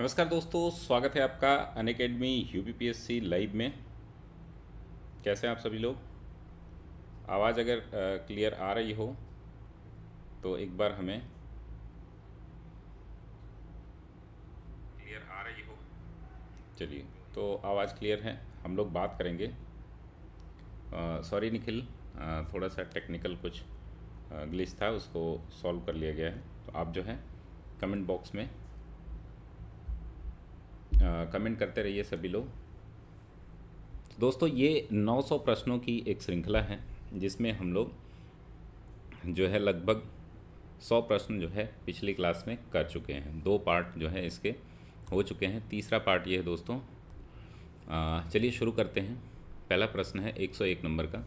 नमस्कार दोस्तों स्वागत है आपका अन अकेडमी यू लाइव में कैसे हैं आप सभी लोग आवाज़ अगर क्लियर आ रही हो तो एक बार हमें क्लियर आ रही हो चलिए तो आवाज़ क्लियर है हम लोग बात करेंगे सॉरी निखिल थोड़ा सा टेक्निकल कुछ ग्लिच था उसको सॉल्व कर लिया गया है तो आप जो है कमेंट बॉक्स में कमेंट करते रहिए सभी लोग दोस्तों ये 900 प्रश्नों की एक श्रृंखला है जिसमें हम लोग जो है लगभग 100 प्रश्न जो है पिछली क्लास में कर चुके हैं दो पार्ट जो है इसके हो चुके हैं तीसरा पार्ट ये है दोस्तों चलिए शुरू करते हैं पहला प्रश्न है 101 नंबर का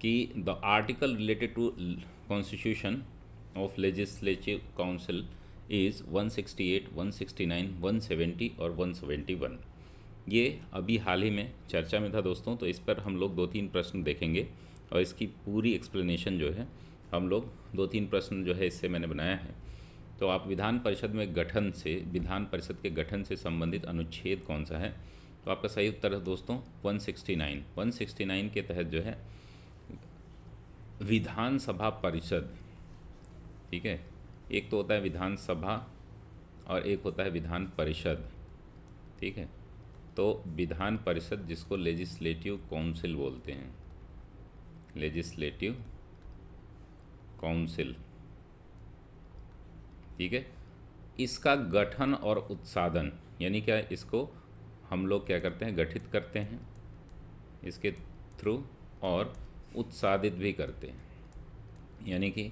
कि the article related to constitution of legislative council is 168, 169, 170 और 171 ये अभी हाल ही में चर्चा में था दोस्तों तो इस पर हम लोग दो तीन प्रश्न देखेंगे और इसकी पूरी एक्सप्लेनेशन जो है हम लोग दो तीन प्रश्न जो है इससे मैंने बनाया है तो आप विधान परिषद में गठन से विधान परिषद के गठन से संबंधित अनुच्छेद कौन सा है तो आपका सही उत्तर है दोस्तों 169 169 के तहत जो है विधानसभा परिषद ठीक है एक तो होता है विधानसभा और एक होता है विधान परिषद ठीक है तो विधान परिषद जिसको लेजिस्लेटिव काउंसिल बोलते हैं लेजिस्लेटिव काउंसिल ठीक है इसका गठन और उत्सादन यानी क्या इसको हम लोग क्या करते हैं गठित करते हैं इसके थ्रू और उत्सादित भी करते हैं यानी कि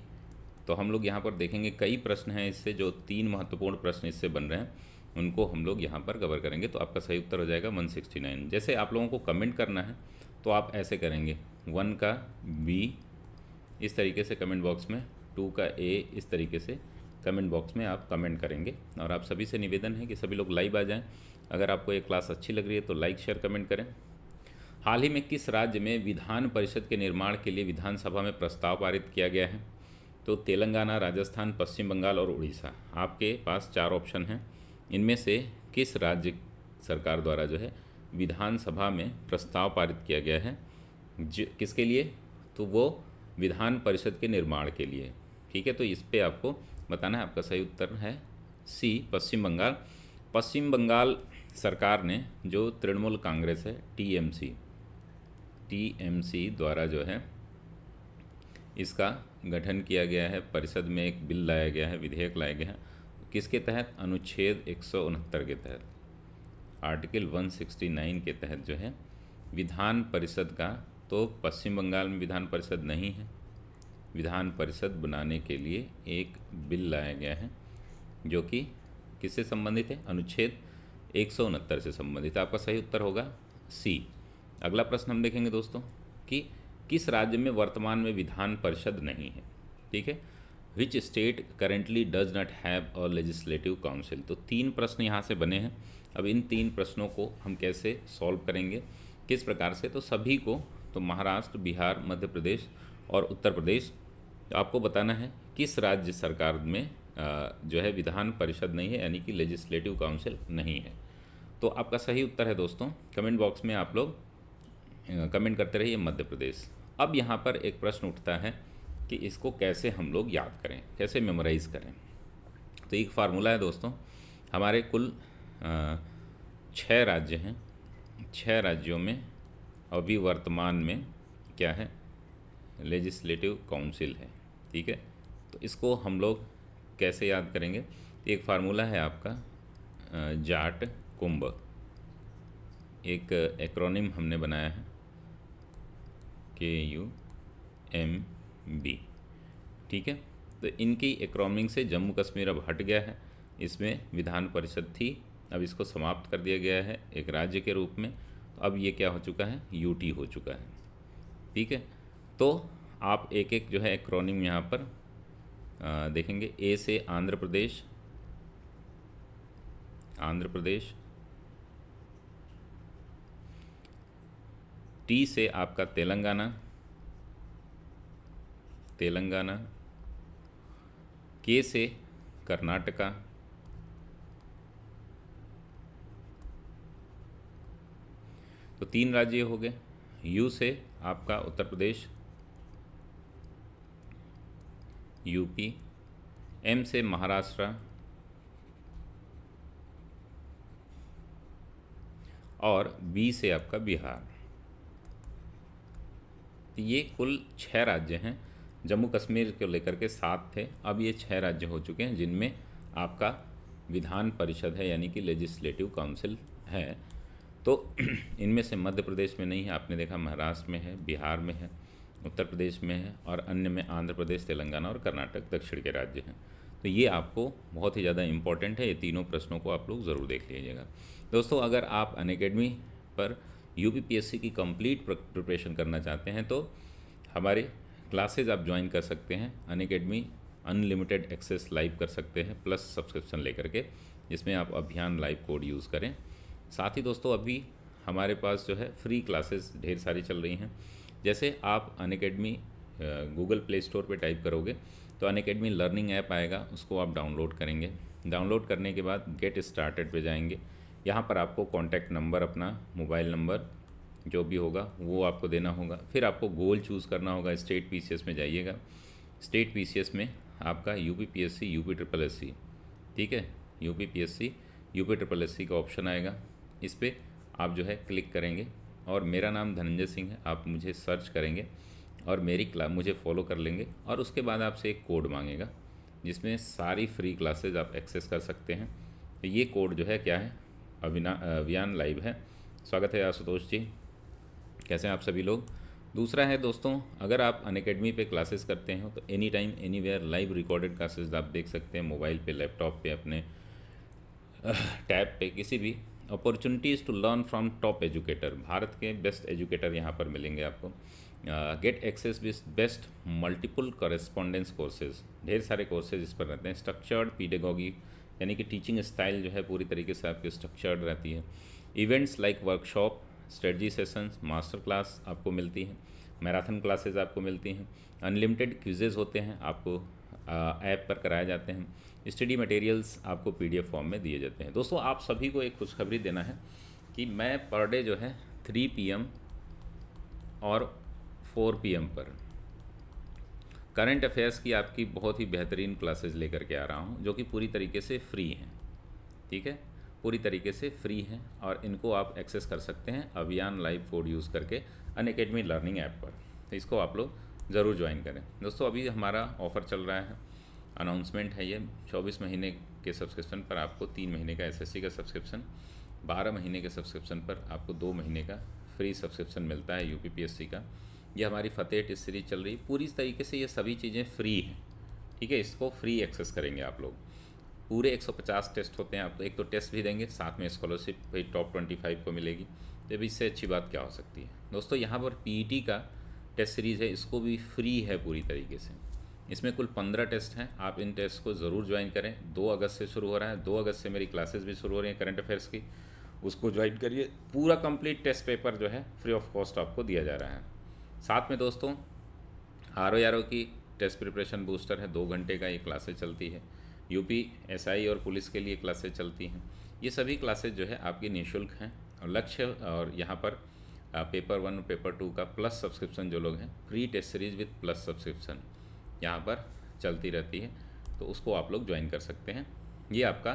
तो हम लोग यहाँ पर देखेंगे कई प्रश्न हैं इससे जो तीन महत्वपूर्ण प्रश्न इससे बन रहे हैं उनको हम लोग यहाँ पर कवर करेंगे तो आपका सही उत्तर हो जाएगा 169 जैसे आप लोगों को कमेंट करना है तो आप ऐसे करेंगे वन का बी इस तरीके से कमेंट बॉक्स में टू का ए इस तरीके से कमेंट बॉक्स में आप कमेंट करेंगे और आप सभी से निवेदन है कि सभी लोग लाइव आ जाएँ अगर आपको ये क्लास अच्छी लग रही है तो लाइक शेयर कमेंट करें हाल ही में किस राज्य में विधान परिषद के निर्माण के लिए विधानसभा में प्रस्ताव पारित किया गया है तो तेलंगाना राजस्थान पश्चिम बंगाल और उड़ीसा आपके पास चार ऑप्शन हैं इनमें से किस राज्य सरकार द्वारा जो है विधानसभा में प्रस्ताव पारित किया गया है किसके लिए तो वो विधान परिषद के निर्माण के लिए ठीक है तो इस पर आपको बताना है आपका सही उत्तर है सी पश्चिम बंगाल पश्चिम बंगाल सरकार ने जो तृणमूल कांग्रेस है टीएमसी टीएमसी द्वारा जो है इसका गठन किया गया है परिषद में एक बिल लाया गया है विधेयक लाया गया है किसके तहत अनुच्छेद एक के तहत आर्टिकल 169 के तहत जो है विधान परिषद का तो पश्चिम बंगाल में विधान परिषद नहीं है विधान परिषद बनाने के लिए एक बिल लाया गया है जो कि किससे संबंधित है अनुच्छेद एक से संबंधित आपका सही उत्तर होगा सी अगला प्रश्न हम देखेंगे दोस्तों कि किस राज्य में वर्तमान में विधान परिषद नहीं है ठीक है which state currently does not have or legislative council तो तीन प्रश्न यहाँ से बने हैं अब इन तीन प्रश्नों को हम कैसे सॉल्व करेंगे किस प्रकार से तो सभी को तो महाराष्ट्र बिहार मध्य प्रदेश और उत्तर प्रदेश आपको बताना है किस राज्य सरकार में जो है विधान परिषद नहीं है यानी कि लेजिस्लेटिव काउंसिल नहीं है तो आपका सही उत्तर है दोस्तों कमेंट बॉक्स में आप लोग कमेंट करते रहिए मध्य प्रदेश अब यहाँ पर एक प्रश्न उठता है कि इसको कैसे हम लोग याद करें कैसे मेमोराइज़ करें तो एक फार्मूला है दोस्तों हमारे कुल छः राज्य हैं छः राज्यों में अभी वर्तमान में क्या है लेजिस्लेटिव काउंसिल है ठीक है तो इसको हम लोग कैसे याद करेंगे एक फार्मूला है आपका जाट कुंभ एक एक्रोनिम हमने बनाया है के यू एम बी ठीक है तो इनकी एक्रोनिंग से जम्मू कश्मीर अब हट गया है इसमें विधान परिषद थी अब इसको समाप्त कर दिया गया है एक राज्य के रूप में तो अब ये क्या हो चुका है यूटी हो चुका है ठीक है तो आप एक एक जो है एक्रोनिम यहाँ पर आ, देखेंगे ए से आंध्र प्रदेश आंध्र प्रदेश टी से आपका तेलंगाना तेलंगाना के से कर्नाटका तो तीन राज्य हो गए यू से आपका उत्तर प्रदेश यूपी एम से महाराष्ट्र और बी से आपका बिहार तो ये कुल छः राज्य हैं जम्मू कश्मीर को लेकर के सात थे अब ये छः राज्य हो चुके हैं जिनमें आपका विधान परिषद है यानी कि लेजिस्लेटिव काउंसिल है तो इनमें से मध्य प्रदेश में नहीं है आपने देखा महाराष्ट्र में है बिहार में है उत्तर प्रदेश में है और अन्य में आंध्र प्रदेश तेलंगाना और कर्नाटक दक्षिण के राज्य हैं तो ये आपको बहुत ही ज़्यादा इम्पॉर्टेंट है ये तीनों प्रश्नों को आप लोग ज़रूर देख लीजिएगा दोस्तों अगर आप अन पर यूपीपीएससी की कंप्लीट प्रिपरेशन करना चाहते हैं तो हमारे क्लासेज आप ज्वाइन कर सकते हैं Unacademy unlimited access live कर सकते हैं प्लस सब्सक्रिप्शन लेकर के जिसमें आप अभियान लाइव कोड यूज़ करें साथ ही दोस्तों अभी हमारे पास जो है फ्री क्लासेस ढेर सारी चल रही हैं जैसे आप Unacademy Google Play Store पर टाइप करोगे तो अन अकेडमी लर्निंग ऐप आएगा उसको आप डाउनलोड करेंगे डाउनलोड करने के बाद गेट स्टार्टेड पे जाएंगे यहाँ पर आपको कॉन्टैक्ट नंबर अपना मोबाइल नंबर जो भी होगा वो आपको देना होगा फिर आपको गोल चूज़ करना होगा स्टेट पी में जाइएगा स्टेट पी में आपका U P P S C U P triple S C ठीक है U P P S C U P triple S C का ऑप्शन आएगा इस पर आप जो है क्लिक करेंगे और मेरा नाम धनंजय सिंह है आप मुझे सर्च करेंगे और मेरी क्लास मुझे फॉलो कर लेंगे और उसके बाद आपसे एक कोड मांगेगा जिसमें सारी फ्री क्लासेज आप एक्सेस कर सकते हैं तो ये कोड जो है क्या है अभिना अभियान लाइव है स्वागत है आशुतोष जी कैसे हैं आप सभी लोग दूसरा है दोस्तों अगर आप अन अकेडमी पर क्लासेस करते हो तो anytime anywhere live recorded classes आप देख सकते हैं मोबाइल पे लैपटॉप पे अपने टैब पे किसी भी opportunities to learn from top educator Bharat के बेस्ट एजुकेटर यहाँ पर मिलेंगे आपको get access with best multiple correspondence courses ढेर सारे कोर्सेज इस पर रहते हैं स्ट्रक्चर्ड पीडेगॉगी यानी कि टीचिंग स्टाइल जो है पूरी तरीके से आपकी स्ट्रक्चर्ड रहती है events like workshop strategy sessions master class आपको मिलती हैं मैराथन क्लासेज आपको मिलती हैं अनलिमिटेड क्यूजेज़ होते हैं आपको ऐप पर कराए जाते हैं स्टडी मटेरियल्स आपको पीडीएफ फॉर्म में दिए जाते हैं दोस्तों आप सभी को एक खुशखबरी देना है कि मैं पर डे जो है थ्री पीएम और फोर पीएम पर करंट अफेयर्स की आपकी बहुत ही बेहतरीन क्लासेस लेकर के आ रहा हूँ जो कि पूरी तरीके से फ्री हैं ठीक है पूरी तरीके से फ्री हैं और इनको आप एक्सेस कर सकते हैं अभियान लाइव कोड यूज़ करके अन अकेडमी लर्निंग ऐप पर तो इसको आप लोग ज़रूर ज्वाइन करें दोस्तों अभी हमारा ऑफ़र चल रहा है अनाउंसमेंट है ये 24 महीने के सब्सक्रिप्शन पर आपको तीन महीने का एसएससी का सब्सक्रिप्शन 12 महीने के सब्सक्रिप्शन पर आपको दो महीने का फ्री सब्सक्रिप्शन मिलता है यूपीपीएससी का ये हमारी फतेह टिस्ट सीरीज चल रही पूरी तरीके से ये सभी चीज़ें फ्री हैं ठीक है इसको फ्री एक्सेस करेंगे आप लोग पूरे 150 टेस्ट होते हैं आप तो एक तो टेस्ट भी देंगे साथ में स्कॉलरशिप भाई टॉप 25 को मिलेगी तो अभी इससे अच्छी बात क्या हो सकती है दोस्तों यहाँ पर पी का टेस्ट सीरीज़ है इसको भी फ्री है पूरी तरीके से इसमें कुल पंद्रह टेस्ट हैं आप इन टेस्ट को ज़रूर ज्वाइन करें दो अगस्त से शुरू हो रहा है दो अगस्त से मेरी क्लासेज भी शुरू हो रही हैं करंट अफेयर्स की उसको ज्वाइन करिए पूरा कंप्लीट टेस्ट पेपर जो है फ्री ऑफ कॉस्ट आपको दिया जा रहा है साथ में दोस्तों आर ओ आर ओ की टेस्ट प्रिपरेशन बूस्टर है दो घंटे का ये क्लासेज चलती है यूपी एसआई और पुलिस के लिए क्लासेज चलती हैं ये सभी क्लासेज जो है आपकी निःशुल्क हैं और लक्ष्य और यहाँ पर पेपर वन और पेपर टू का प्लस सब्सक्रिप्शन जो लोग हैं free test series with plus subscription यहाँ पर चलती रहती है तो उसको आप लोग ज्वाइन कर सकते हैं ये आपका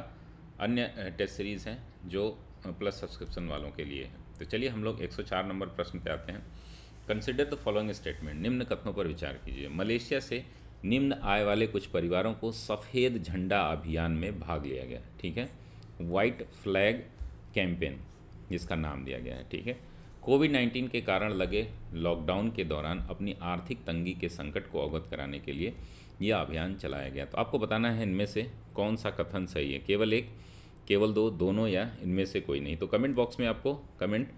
अन्य टेस्ट सीरीज़ हैं जो प्लस सब्सक्रिप्शन वालों के लिए है तो चलिए हम लोग 104 नंबर प्रश्न पे आते हैं कंसिडर द फॉलोइंग स्टेटमेंट निम्न कथनों पर विचार कीजिए मलेशिया से निम्न आय वाले कुछ परिवारों को सफ़ेद झंडा अभियान में भाग लिया गया ठीक है वाइट फ्लैग कैंपेन जिसका नाम दिया गया है ठीक है कोविड 19 के कारण लगे लॉकडाउन के दौरान अपनी आर्थिक तंगी के संकट को अवगत कराने के लिए यह अभियान चलाया गया तो आपको बताना है इनमें से कौन सा कथन सही है केवल एक केवल दो दोनों या इनमें से कोई नहीं तो कमेंट बॉक्स में आपको कमेंट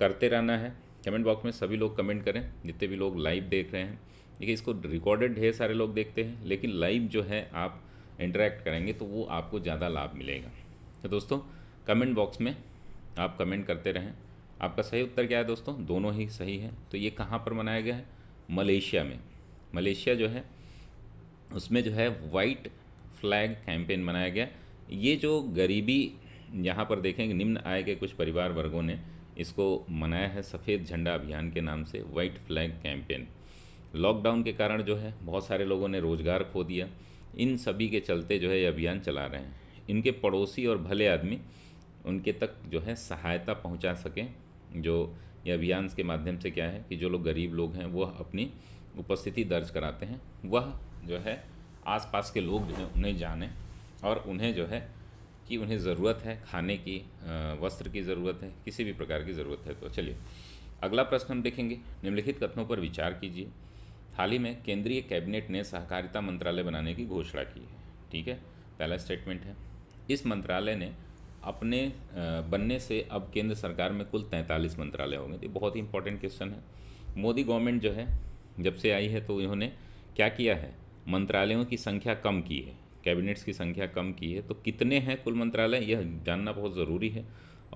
करते रहना है कमेंट बॉक्स में सभी लोग कमेंट करें जितने भी लोग लाइव देख रहे हैं देखिए इसको रिकॉर्डेड ढेर सारे लोग देखते हैं लेकिन लाइव जो है आप इंटरेक्ट करेंगे तो वो आपको ज़्यादा लाभ मिलेगा तो दोस्तों कमेंट बॉक्स में आप कमेंट करते रहें आपका सही उत्तर क्या है दोस्तों दोनों ही सही है तो ये कहाँ पर मनाया गया है मलेशिया में मलेशिया जो है उसमें जो है वाइट फ्लैग कैंपेन मनाया गया ये जो गरीबी यहाँ पर देखेंगे निम्न आय के कुछ परिवार वर्गों ने इसको मनाया है सफ़ेद झंडा अभियान के नाम से वाइट फ्लैग कैंपेन लॉकडाउन के कारण जो है बहुत सारे लोगों ने रोज़गार खो दिया इन सभी के चलते जो है ये अभियान चला रहे हैं इनके पड़ोसी और भले आदमी उनके तक जो है सहायता पहुंचा सकें जो ये अभियान के माध्यम से क्या है कि जो लोग गरीब लोग हैं वह अपनी उपस्थिति दर्ज कराते हैं वह जो है आसपास के लोग जो हैं उन्हें जाने और उन्हें जो है कि उन्हें ज़रूरत है खाने की वस्त्र की ज़रूरत है किसी भी प्रकार की ज़रूरत है तो चलिए अगला प्रश्न हम देखेंगे निम्नलिखित कथनों पर विचार कीजिए हाल ही में केंद्रीय कैबिनेट ने सहकारिता मंत्रालय बनाने की घोषणा की है ठीक है पहला स्टेटमेंट है इस मंत्रालय ने अपने बनने से अब केंद्र सरकार में कुल तैंतालीस मंत्रालय होंगे ये बहुत ही इंपॉर्टेंट क्वेश्चन है मोदी गवर्नमेंट जो है जब से आई है तो इन्होंने क्या किया है मंत्रालयों की संख्या कम की है कैबिनेट्स की संख्या कम की है तो कितने हैं कुल मंत्रालय यह जानना बहुत ज़रूरी है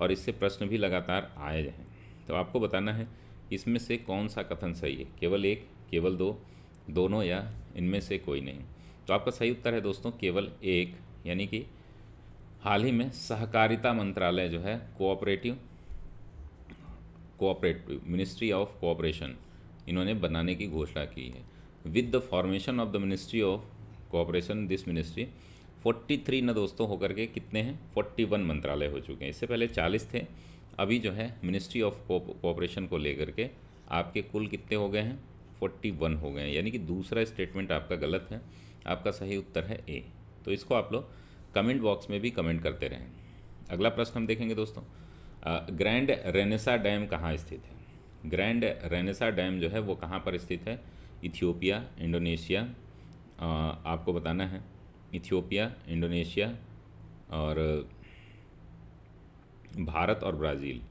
और इससे प्रश्न भी लगातार आए हैं तो आपको बताना है इसमें से कौन सा कथन सही है केवल एक केवल दो दोनों या इनमें से कोई नहीं तो आपका सही उत्तर है दोस्तों केवल एक यानी कि हाल ही में सहकारिता मंत्रालय जो है cooperative cooperative ministry of cooperation इन्होंने बनाने की घोषणा की है with the formation of the ministry of cooperation this ministry 43 ना दोस्तों होकर के कितने हैं 41 मंत्रालय हो चुके हैं इससे पहले 40 थे अभी जो है मिनिस्ट्री ऑफ कॉपरेशन को लेकर के आपके कुल कितने हो गए हैं 41 हो गए हैं यानी कि दूसरा स्टेटमेंट आपका गलत है आपका सही उत्तर है ए तो इसको आप लोग कमेंट बॉक्स में भी कमेंट करते रहें अगला प्रश्न हम देखेंगे दोस्तों ग्रैंड रेनेसा डैम कहाँ स्थित है ग्रैंड रेनेसा डैम जो है वो कहाँ पर स्थित है इथियोपिया इंडोनेशिया आपको बताना है इथियोपिया इंडोनेशिया और भारत और ब्राज़ील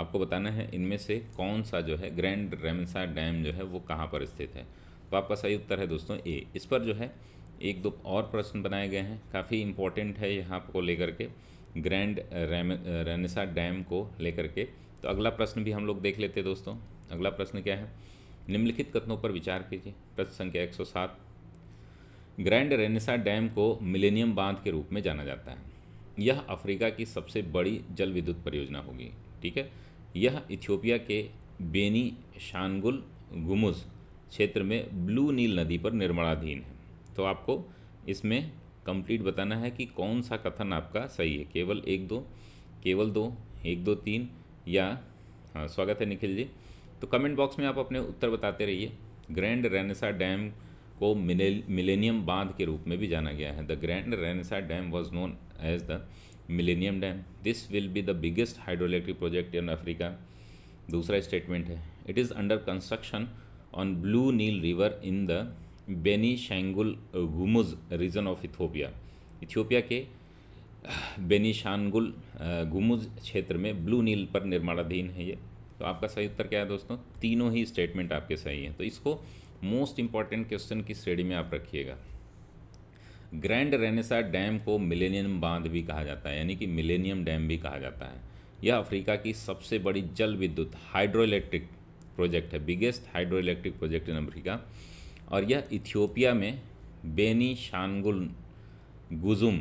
आपको बताना है इनमें से कौन सा जो है ग्रैंड रेमसा डैम जो है वो कहाँ पर स्थित है तो आपका सही उत्तर है दोस्तों ए इस पर जो है एक दो और प्रश्न बनाए गए हैं काफ़ी इम्पोर्टेंट है यहाँ को लेकर के ग्रैंड रेम रेनेसा डैम को लेकर के तो अगला प्रश्न भी हम लोग देख लेते हैं दोस्तों अगला प्रश्न क्या है निम्नलिखित कथनों पर विचार कीजिए प्रश्न संख्या सात ग्रैंड रेनेसा डैम को मिलेनियम बांध के रूप में जाना जाता है यह अफ्रीका की सबसे बड़ी जल विद्युत परियोजना होगी ठीक है यह इथियोपिया के बेनी शानगुल गुमुज क्षेत्र में ब्लू नील नदी पर निर्माणाधीन है तो आपको इसमें कंप्लीट बताना है कि कौन सा कथन आपका सही है केवल एक दो केवल दो एक दो तीन या हाँ स्वागत है निखिल जी तो कमेंट बॉक्स में आप अपने उत्तर बताते रहिए ग्रैंड रेनेसा डैम को मिलेनियम बांध के रूप में भी जाना गया है the Grand Renaissance Dam was known as the Millennium Dam this will be the biggest electric project in Africa दूसरा स्टेटमेंट है it is under construction on Blue Nile river in the Benishangul Gumuz region of Ethiopia Ethiopia के Benishangul uh, घुमुज uh, क्षेत्र में blue नील पर निर्माणाधीन है ये तो आपका सही उत्तर क्या है दोस्तों तीनों ही स्टेटमेंट आपके सही हैं तो इसको मोस्ट इंपॉर्टेंट क्वेश्चन की श्रेणी में आप रखिएगा ग्रैंड रेनेसा डैम को मिलेनियम बांध भी कहा जाता है यानी कि मिलेनियम डैम भी कहा जाता है यह अफ्रीका की सबसे बड़ी जल विद्युत हाइड्रो इलेक्ट्रिक प्रोजेक्ट है biggest hydroelectric project in Africa और यह इथियोपिया में बेनी शानगुल गुजुम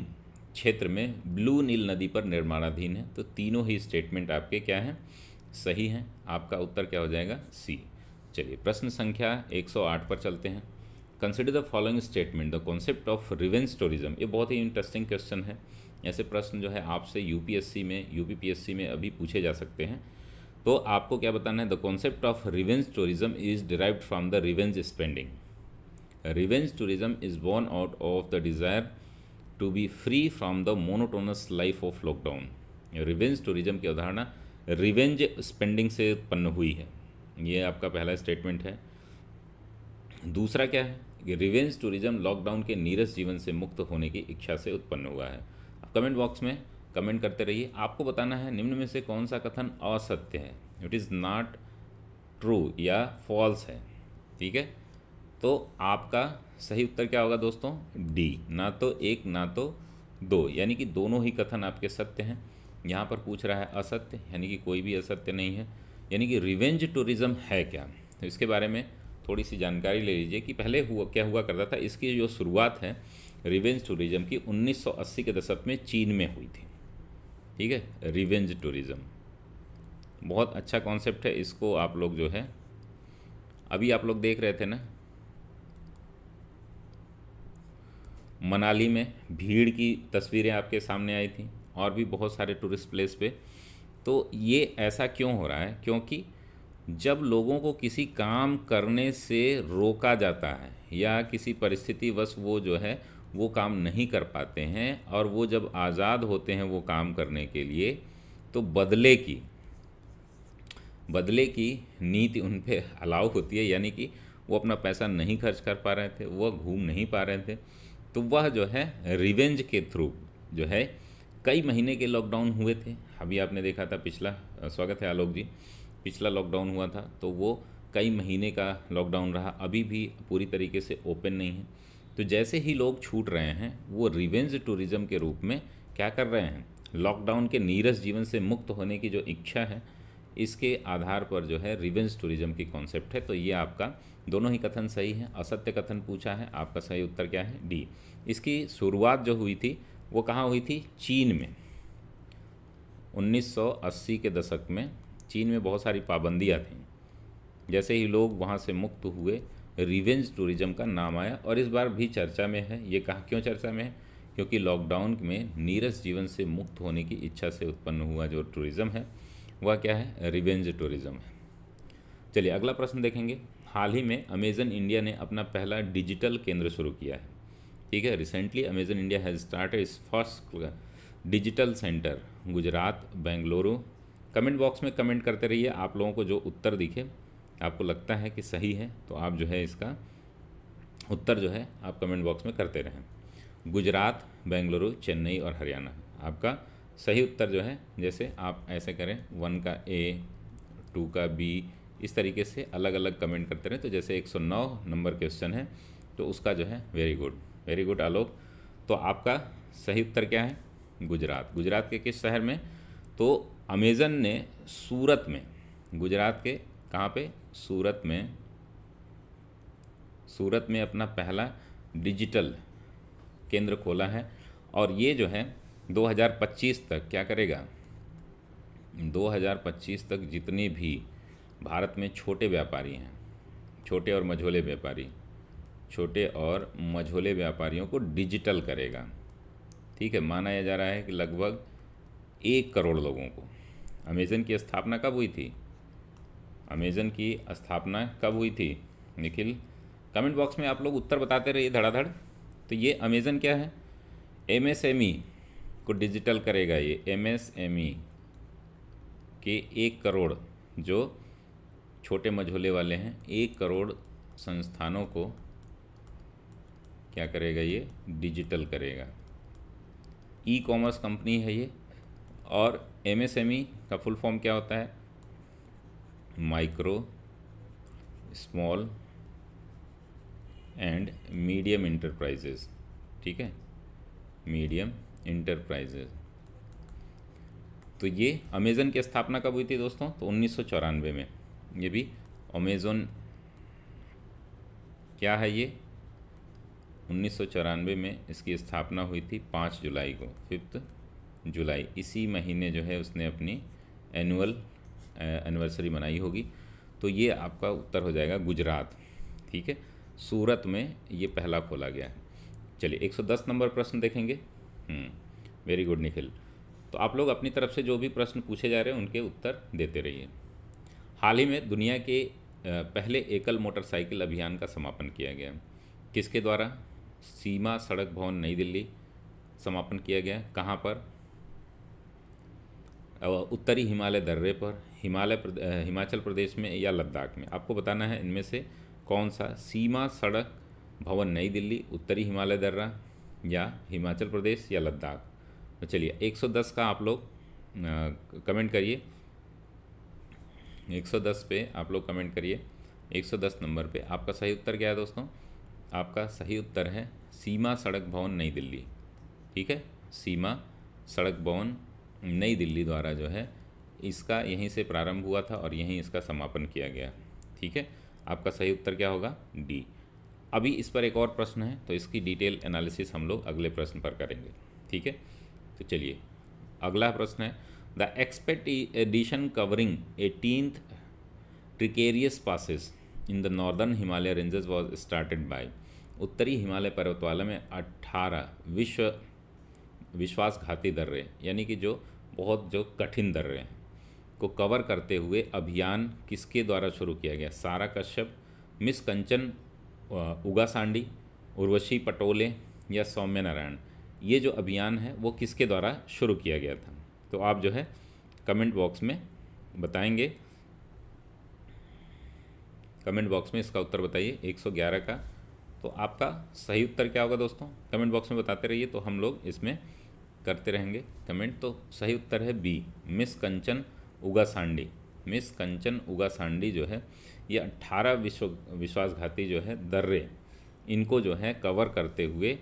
क्षेत्र में ब्लू नील नदी पर निर्माणाधीन है तो तीनों ही स्टेटमेंट आपके क्या हैं सही हैं आपका उत्तर क्या हो जाएगा सी चलिए प्रश्न संख्या 108 पर चलते हैं consider the following statement the concept of revenge tourism ये बहुत ही इंटरेस्टिंग क्वेश्चन है ऐसे प्रश्न जो है आपसे यूपीएससी में यूपीपीएससी में अभी पूछे जा सकते हैं तो आपको क्या बताना है the concept of revenge tourism is derived from the revenge spending revenge tourism is born out of the desire to be free from the monotonous life of lockdown revenge tourism की अवधारणा रिवेंज स्पेंडिंग से उत्पन्न हुई है ये आपका पहला statement है दूसरा क्या है कि रिवेंज टूरिज्म लॉकडाउन के नीरस जीवन से मुक्त होने की इच्छा से उत्पन्न हुआ है आप कमेंट बॉक्स में कमेंट करते रहिए आपको बताना है निम्न में से कौन सा कथन असत्य है इट इज़ नॉट ट्रू या फॉल्स है ठीक है तो आपका सही उत्तर क्या होगा दोस्तों डी ना तो एक ना तो दो यानी कि दोनों ही कथन आपके सत्य हैं यहाँ पर पूछ रहा है असत्य यानी कि कोई भी असत्य नहीं है यानी कि रिवेंज टूरिज़्म है क्या तो इसके बारे में थोड़ी सी जानकारी ले लीजिए कि पहले हुआ क्या हुआ करता था इसकी जो शुरुआत है रिवेंज टूरिज़्म की 1980 के दशक में चीन में हुई थी ठीक है रिवेंज टूरिज़्म बहुत अच्छा कॉन्सेप्ट है इसको आप लोग जो है अभी आप लोग देख रहे थे ना मनाली में भीड़ की तस्वीरें आपके सामने आई थी और भी बहुत सारे टूरिस्ट प्लेस पे तो ये ऐसा क्यों हो रहा है क्योंकि जब लोगों को किसी काम करने से रोका जाता है या किसी परिस्थितिवश वो जो है वो काम नहीं कर पाते हैं और वो जब आज़ाद होते हैं वो काम करने के लिए तो बदले की बदले की नीति उन पर अलाउ होती है यानी कि वो अपना पैसा नहीं खर्च कर पा रहे थे वह घूम नहीं पा रहे थे तो वह जो है रिवेंज के थ्रू जो है कई महीने के लॉकडाउन हुए थे अभी आपने देखा था पिछला स्वागत है आलोक जी पिछला लॉकडाउन हुआ था तो वो कई महीने का लॉकडाउन रहा अभी भी पूरी तरीके से ओपन नहीं है तो जैसे ही लोग छूट रहे हैं वो रिवेंज टूरिज़्म के रूप में क्या कर रहे हैं लॉकडाउन के नीरस जीवन से मुक्त होने की जो इच्छा है इसके आधार पर जो है रिवेंज टूरिज्म की कॉन्सेप्ट है तो ये आपका दोनों ही कथन सही है असत्य कथन पूछा है आपका सही उत्तर क्या है डी इसकी शुरुआत जो हुई थी वो कहाँ हुई थी चीन में 1980 के दशक में चीन में बहुत सारी पाबंदियाँ थीं जैसे ही लोग वहाँ से मुक्त हुए रिवेंज टूरिज्म का नाम आया और इस बार भी चर्चा में है ये कहा क्यों चर्चा में है क्योंकि लॉकडाउन में नीरस जीवन से मुक्त होने की इच्छा से उत्पन्न हुआ जो टूरिज़्म है वह क्या है रिवेंज टूरिज़्म है चलिए अगला प्रश्न देखेंगे हाल ही में अमेजन इंडिया ने अपना पहला डिजिटल केंद्र शुरू किया है ठीक है recently Amazon India has start its first digital centre Gujarat Bengaluru comment box में कमेंट करते रहिए आप लोगों को जो उत्तर दिखे आपको लगता है कि सही है तो आप जो है इसका उत्तर जो है आप कमेंट बॉक्स में करते रहें गुजरात बेंगलुरु चेन्नई और हरियाणा आपका सही उत्तर जो है जैसे आप ऐसे करें वन का ए टू का बी इस तरीके से अलग अलग कमेंट करते रहें तो जैसे 109 नंबर क्वेश्चन है तो उसका जो है very good very good Alok तो आपका सही उत्तर क्या है गुजरात गुजरात के किस शहर में तो अमेज़न ने सूरत में गुजरात के कहाँ पे सूरत में सूरत में अपना पहला डिजिटल केंद्र खोला है और ये जो है 2025 तक क्या करेगा 2025 तक जितने भी भारत में छोटे व्यापारी हैं छोटे और मझोले व्यापारी छोटे और मझोले व्यापारियों को डिजिटल करेगा ठीक है माना जा रहा है कि लगभग एक करोड़ लोगों को अमेज़न की स्थापना कब हुई थी अमेज़न की स्थापना कब हुई थी निखिल कमेंट बॉक्स में आप लोग उत्तर बताते रहिए धड़ाधड़ तो ये अमेज़न क्या है एमएसएमई को डिजिटल करेगा ये एमएसएमई के एक करोड़ जो छोटे मझोले वाले हैं एक करोड़ संस्थानों को क्या करेगा ये डिजिटल करेगा ई कॉमर्स कंपनी है ये और एमएसएमई e का फुल फॉर्म क्या होता है micro small and medium enterprises ठीक है मीडियम इंटरप्राइजेज तो ये अमेज़न की स्थापना कब हुई थी दोस्तों तो उन्नीस में ये भी अमेज़न क्या है ये उन्नीस में इसकी स्थापना हुई थी पाँच जुलाई को फिफ्थ जुलाई इसी महीने जो है उसने अपनी एनुअल एनिवर्सरी मनाई होगी तो ये आपका उत्तर हो जाएगा गुजरात ठीक है सूरत में ये पहला खोला गया है चलिए 110 नंबर प्रश्न देखेंगे वेरी हम्म, गुड निखिल तो आप लोग अपनी तरफ से जो भी प्रश्न पूछे जा रहे हैं उनके उत्तर देते रहिए हाल ही में दुनिया के पहले एकल मोटरसाइकिल अभियान का समापन किया गया किसके द्वारा सीमा सड़क भवन नई दिल्ली समापन किया गया कहाँ पर उत्तरी हिमालय दर्रे पर हिमालय प्रदे, हिमाचल प्रदेश में या लद्दाख में आपको बताना है इनमें से कौन सा सीमा सड़क भवन नई दिल्ली उत्तरी हिमालय दर्रा या हिमाचल प्रदेश या लद्दाख तो चलिए 110 का आप लोग कमेंट करिए 110 पे आप लोग कमेंट करिए 110 नंबर पे आपका सही उत्तर क्या है दोस्तों आपका सही उत्तर है सीमा सड़क भवन नई दिल्ली ठीक है सीमा सड़क भवन नई दिल्ली द्वारा जो है इसका यहीं से प्रारंभ हुआ था और यहीं इसका समापन किया गया ठीक है आपका सही उत्तर क्या होगा डी अभी इस पर एक और प्रश्न है तो इसकी डिटेल एनालिसिस हम लोग अगले प्रश्न पर करेंगे ठीक है तो चलिए अगला प्रश्न है the expedition covering eighteenth treacherous passes in the northern Himalaya ranges was started by उत्तरी हिमालय पर्वतवाला में 18 विश्व विश्वासघाती दर्रे यानी कि जो बहुत जो कठिन दर्रे हैं को कवर करते हुए अभियान किसके द्वारा शुरू किया गया सारा कश्यप मिस कंचन उगा सांडी उर्वशी पटोले या सौम्य नारायण ये जो अभियान है वो किसके द्वारा शुरू किया गया था तो आप जो है कमेंट बॉक्स में बताएंगे कमेंट बॉक्स में इसका उत्तर बताइए 111 का तो आपका सही उत्तर क्या होगा दोस्तों कमेंट बॉक्स में बताते रहिए तो हम लोग इसमें करते रहेंगे कमेंट तो सही उत्तर है बी मिस कंचन उगा सांडी मिस कंचन उगा सांडी जो है ये अट्ठारह विश्व विश्वासघाती जो है दर्रे इनको जो है कवर करते हुए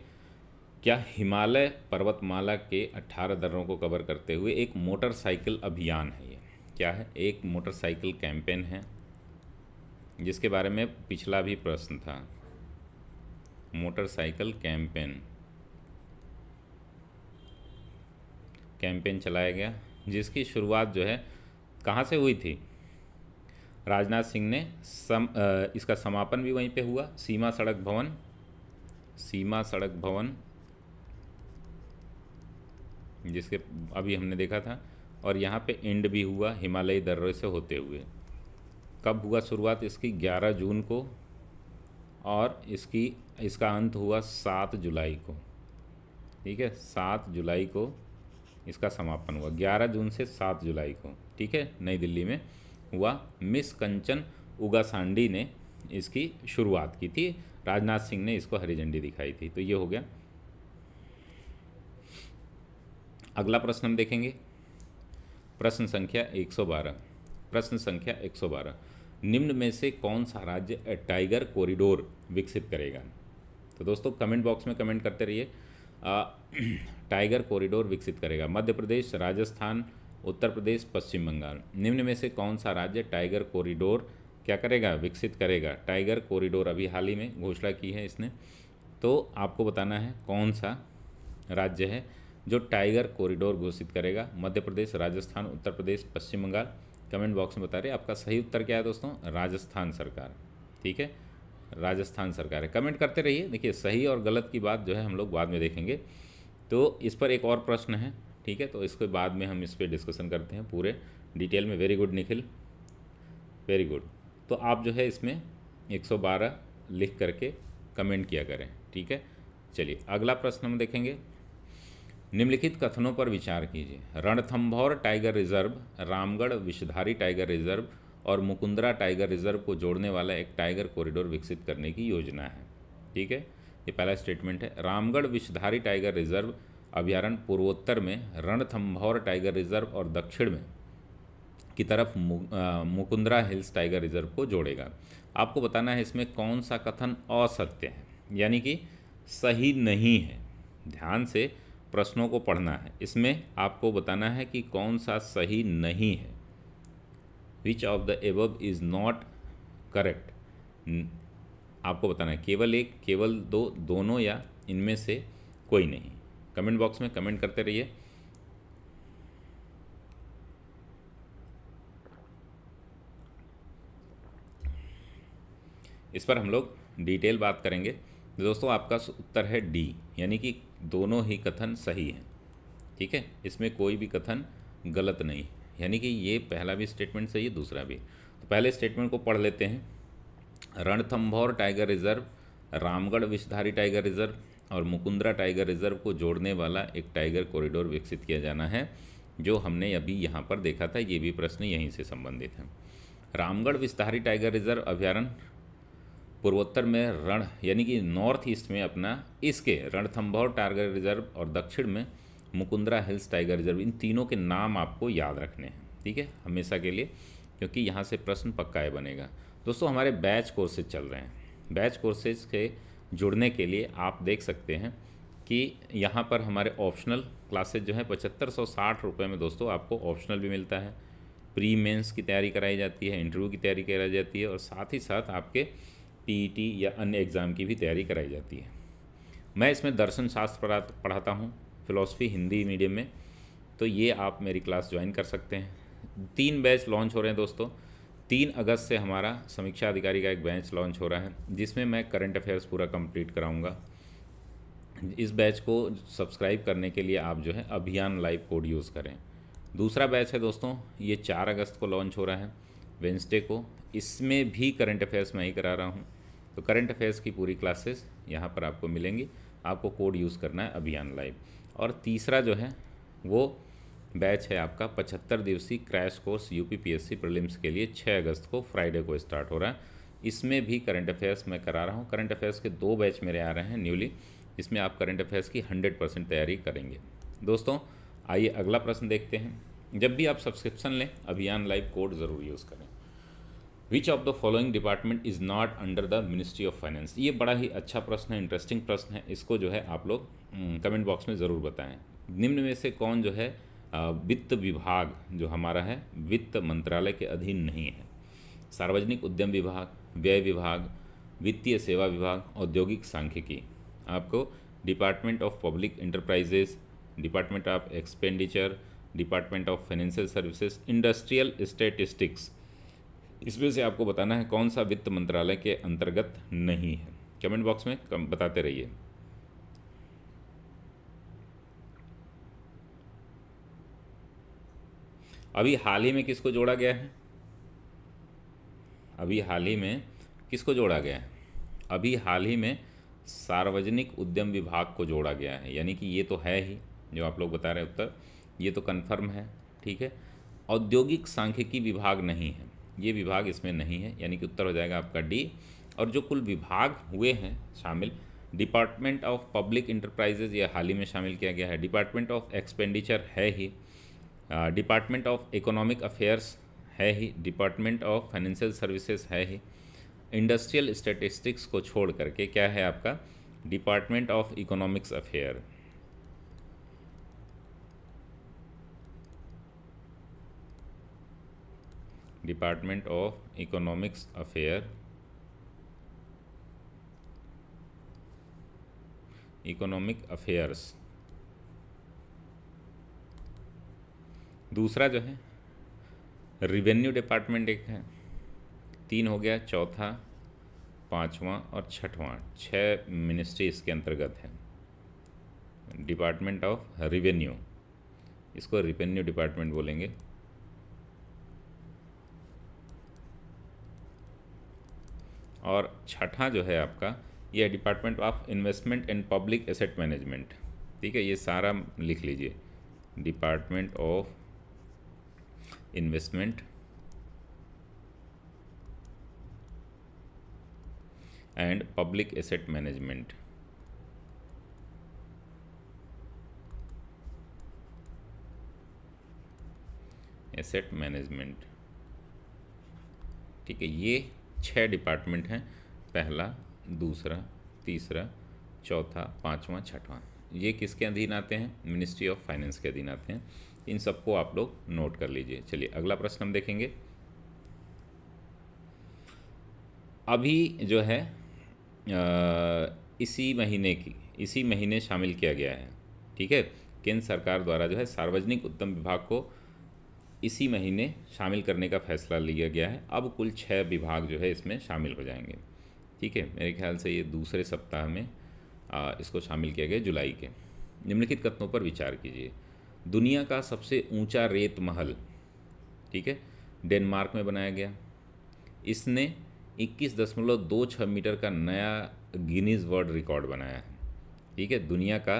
क्या हिमालय पर्वतमाला के 18 दर्रों को कवर करते हुए एक मोटरसाइकिल अभियान है ये क्या है एक मोटरसाइकिल कैंपेन है जिसके बारे में पिछला भी प्रश्न था मोटरसाइकिल कैंपेन कैंपेन चलाया गया जिसकी शुरुआत जो है कहाँ से हुई थी राजनाथ सिंह ने सम आ, इसका समापन भी वहीं पे हुआ सीमा सड़क भवन सीमा सड़क भवन जिसके अभी हमने देखा था और यहाँ पे एंड भी हुआ हिमालयी दर्रे से होते हुए कब हुआ शुरुआत इसकी 11 जून को और इसकी इसका अंत हुआ 7 जुलाई को ठीक है 7 जुलाई को इसका समापन हुआ 11 जून से 7 जुलाई को ठीक है नई दिल्ली में हुआ मिस कंचन उगासांडी ने इसकी शुरुआत की थी राजनाथ सिंह ने इसको हरी झंडी दिखाई थी तो ये हो गया अगला प्रश्न हम देखेंगे प्रश्न संख्या 112 प्रश्न संख्या 112 निम्न में से कौन सा राज्य टाइगर कॉरिडोर विकसित करेगा तो दोस्तों कमेंट बॉक्स में कमेंट करते रहिए टाइगर कॉरिडोर विकसित करेगा मध्य प्रदेश राजस्थान उत्तर प्रदेश पश्चिम बंगाल निम्न में से कौन सा राज्य टाइगर कॉरिडोर क्या करेगा विकसित करेगा टाइगर कॉरिडोर अभी हाल ही में घोषणा की है इसने तो आपको बताना है कौन सा राज्य है जो टाइगर कॉरिडोर घोषित करेगा मध्य प्रदेश राजस्थान उत्तर प्रदेश पश्चिम बंगाल कमेंट बॉक्स में बता रहे आपका सही उत्तर क्या है दोस्तों राजस्थान सरकार ठीक है राजस्थान सरकार है कमेंट करते रहिए देखिए सही और गलत की बात जो है हम लोग बाद में देखेंगे तो इस पर एक और प्रश्न है ठीक है तो इसके बाद में हम इस पर डिस्कशन करते हैं पूरे डिटेल में very good Nikhil very good तो आप जो है इसमें 112 लिख करके कमेंट किया करें ठीक है चलिए अगला प्रश्न हम देखेंगे निम्नलिखित कथनों पर विचार कीजिए Ranthambore tiger reserve Ramgarh Vishdhari tiger reserve और मुकुंदरा टाइगर रिजर्व को जोड़ने वाला एक टाइगर कॉरिडोर विकसित करने की योजना है ठीक है ये पहला स्टेटमेंट है रामगढ़ विषधारी टाइगर रिजर्व अभ्यारण्य पूर्वोत्तर में रणथम्भौर टाइगर रिजर्व और दक्षिण में की तरफ मुकुंदरा हिल्स टाइगर रिजर्व को जोड़ेगा आपको बताना है इसमें कौन सा कथन असत्य है यानी कि सही नहीं है ध्यान से प्रश्नों को पढ़ना है इसमें आपको बताना है कि कौन सा सही नहीं है which of the above is not correct आपको बताना है केवल एक केवल दो दोनों या इनमें से कोई नहीं कमेंट बॉक्स में कमेंट करते रहिए इस पर हम लोग डिटेल बात करेंगे दोस्तों आपका उत्तर है डी यानी कि दोनों ही कथन सही हैं ठीक है इसमें कोई भी कथन गलत नहीं यानी कि ये पहला भी स्टेटमेंट सही है दूसरा भी तो पहले स्टेटमेंट को पढ़ लेते हैं Ranthambore tiger reserve Ramgarh Vishdhari tiger reserve और मुकुंदरा टाइगर रिजर्व को जोड़ने वाला एक टाइगर कॉरिडोर विकसित किया जाना है जो हमने अभी यहाँ पर देखा था ये भी प्रश्न यहीं से संबंधित है रामगढ़ विस्तारी टाइगर रिजर्व अभ्यारण्य पूर्वोत्तर में रण यानी कि नॉर्थ ईस्ट में अपना इसके रणथम्भौर टाइगर रिजर्व और दक्षिण में मुकुंदरा हिल्स टाइगर रिजर्व इन तीनों के नाम आपको याद रखने हैं ठीक है हमेशा के लिए क्योंकि यहाँ से प्रश्न पक्का है बनेगा दोस्तों हमारे बैच कोर्सेज चल रहे हैं बैच कोर्सेज के जुड़ने के लिए आप देख सकते हैं कि यहाँ पर हमारे ऑप्शनल क्लासेज जो हैं पचहत्तर सौ साठ रुपये में दोस्तों आपको ऑप्शनल भी मिलता है प्री मेंस की तैयारी कराई जाती है इंटरव्यू की तैयारी कराई जाती है और साथ ही साथ आपके पीईटी e या अन्य एग्ज़ाम की भी तैयारी कराई जाती है मैं इसमें दर्शन शास्त्र पढ़ाता हूँ फ़िलासफ़ी हिंदी मीडियम में तो ये आप मेरी क्लास ज्वाइन कर सकते हैं तीन बैच लॉन्च हो रहे हैं दोस्तों तीन अगस्त से हमारा समीक्षा अधिकारी का एक बैच लॉन्च हो रहा है जिसमें मैं करंट अफेयर्स पूरा कंप्लीट कराऊंगा इस बैच को सब्सक्राइब करने के लिए आप जो है अभियान लाइव कोड यूज़ करें दूसरा बैच है दोस्तों ये चार अगस्त को लॉन्च हो रहा है वेंसडे को इसमें भी करंट अफेयर्स मैं ही करा रहा हूँ तो करंट अफेयर्स की पूरी क्लासेस यहाँ पर आपको मिलेंगी आपको कोड यूज़ करना है अभियान लाइव और तीसरा जो है वो बैच है आपका पचहत्तर दिवसीय crash course U P S C के लिए छः अगस्त को फ्राइडे को स्टार्ट हो रहा है इसमें भी करंट अफेयर्स मैं करा रहा हूँ करंट अफेयर्स के दो बैच मेरे आ रहे हैं न्यूली इसमें आप करंट अफेयर्स की हंड्रेड परसेंट तैयारी करेंगे दोस्तों आइए अगला प्रश्न देखते हैं जब भी आप सब्सक्रिप्शन लें अभियान लाइव कोड ज़रूर यूज़ करें which of the following department is not under the ministry of finance ये बड़ा ही अच्छा प्रश्न है इंटरेस्टिंग प्रश्न है इसको जो है आप लोग कमेंट हम्म, बॉक्स में ज़रूर बताएं निम्न में से कौन जो है वित्त विभाग जो हमारा है वित्त मंत्रालय के अधीन नहीं है सार्वजनिक उद्यम विभाग व्यय विभाग वित्तीय सेवा विभाग औद्योगिक सांख्यिकी आपको department of public enterprises department of expenditure department of financial services industrial statistics इसमें से आपको बताना है कौन सा वित्त मंत्रालय के अंतर्गत नहीं है कमेंट बॉक्स में बताते रहिए अभी हाल ही में किसको जोड़ा गया है अभी हाल ही में किसको जोड़ा गया है अभी हाल ही में सार्वजनिक उद्यम विभाग को जोड़ा गया है यानी कि ये तो है ही जो आप लोग बता रहे हैं उत्तर ये तो कन्फर्म है ठीक है औद्योगिक सांख्यिकी विभाग नहीं है ये विभाग इसमें नहीं है यानी कि उत्तर हो जाएगा आपका डी और जो कुल विभाग हुए हैं शामिल डिपार्टमेंट ऑफ पब्लिक इंटरप्राइजेज यह हाल ही में शामिल किया गया है डिपार्टमेंट ऑफ एक्सपेंडिचर है ही डिपार्टमेंट ऑफ इकोनॉमिक अफेयर्स है ही डिपार्टमेंट ऑफ फाइनेंशियल सर्विसेज है ही इंडस्ट्रियल स्टेटिस्टिक्स को छोड़ करके क्या है आपका department of economics affair department of economics affair economic affairs दूसरा जो है रिवेन्यू डिपार्टमेंट एक है तीन हो गया चौथा पाँचवा और छठवां छः मिनिस्ट्री इसके अंतर्गत है डिपार्टमेंट ऑफ रिवेन्यू इसको रिवेन्यू डिपार्टमेंट बोलेंगे और छठा जो है आपका ये department of investment and public asset management ठीक है ये सारा लिख लीजिए department of investment and public asset management asset management ठीक है ये छः डिपार्टमेंट हैं पहला दूसरा तीसरा चौथा पाँचवा छठवां ये किसके अधीन आते हैं मिनिस्ट्री ऑफ फाइनेंस के अधीन आते हैं इन सबको आप लोग नोट कर लीजिए चलिए अगला प्रश्न हम देखेंगे अभी जो है इसी महीने की इसी महीने शामिल किया गया है ठीक है केंद्र सरकार द्वारा जो है सार्वजनिक उत्तम विभाग को इसी महीने शामिल करने का फैसला लिया गया है अब कुल छः विभाग जो है इसमें शामिल हो जाएंगे ठीक है मेरे ख्याल से ये दूसरे सप्ताह में आ, इसको शामिल किया गया जुलाई के निम्नलिखित कथनों पर विचार कीजिए दुनिया का सबसे ऊंचा रेत महल ठीक है डेनमार्क में बनाया गया इसने इक्कीस दशमलव दो छः मीटर का नया गिनीज वर्ल्ड रिकॉर्ड बनाया है ठीक है दुनिया का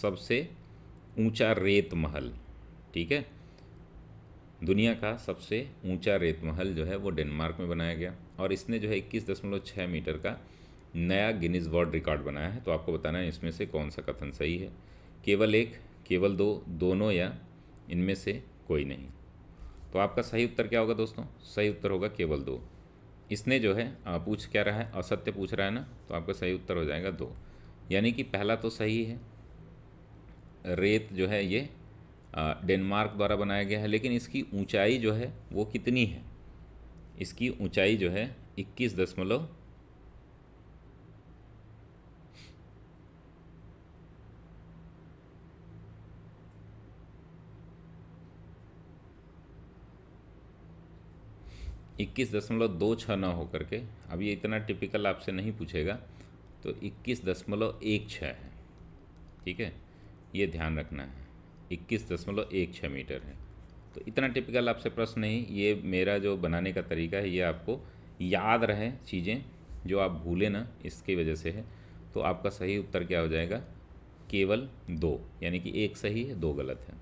सबसे ऊंचा रेत महल ठीक है दुनिया का सबसे ऊंचा रेत महल जो है वो डेनमार्क में बनाया गया और इसने जो है इक्कीस दशमलव छः मीटर का नया गिनीज वर्ल्ड रिकॉर्ड बनाया है तो आपको बताना है इसमें से कौन सा कथन सही है केवल एक केवल दो दोनों या इनमें से कोई नहीं तो आपका सही उत्तर क्या होगा दोस्तों सही उत्तर होगा केवल दो इसने जो है पूछ क्या रहा है असत्य पूछ रहा है ना तो आपका सही उत्तर हो जाएगा दो यानी कि पहला तो सही है रेत जो है ये डेनमार्क द्वारा बनाया गया है लेकिन इसकी ऊंचाई जो है वो कितनी है इसकी ऊंचाई जो है इक्कीस दशमलव इक्कीस दशमलव दो छः न होकर के अब ये इतना टिपिकल आपसे नहीं पूछेगा तो इक्कीस दशमलव एक छः है ठीक है ये ध्यान रखना है इक्कीस दशमलव एक छः मीटर है तो इतना टिपिकल आपसे प्रश्न नहीं ये मेरा जो बनाने का तरीका है ये आपको याद रहे चीज़ें जो आप भूलें ना इसकी वजह से है तो आपका सही उत्तर क्या हो जाएगा केवल दो यानी कि एक सही है दो गलत है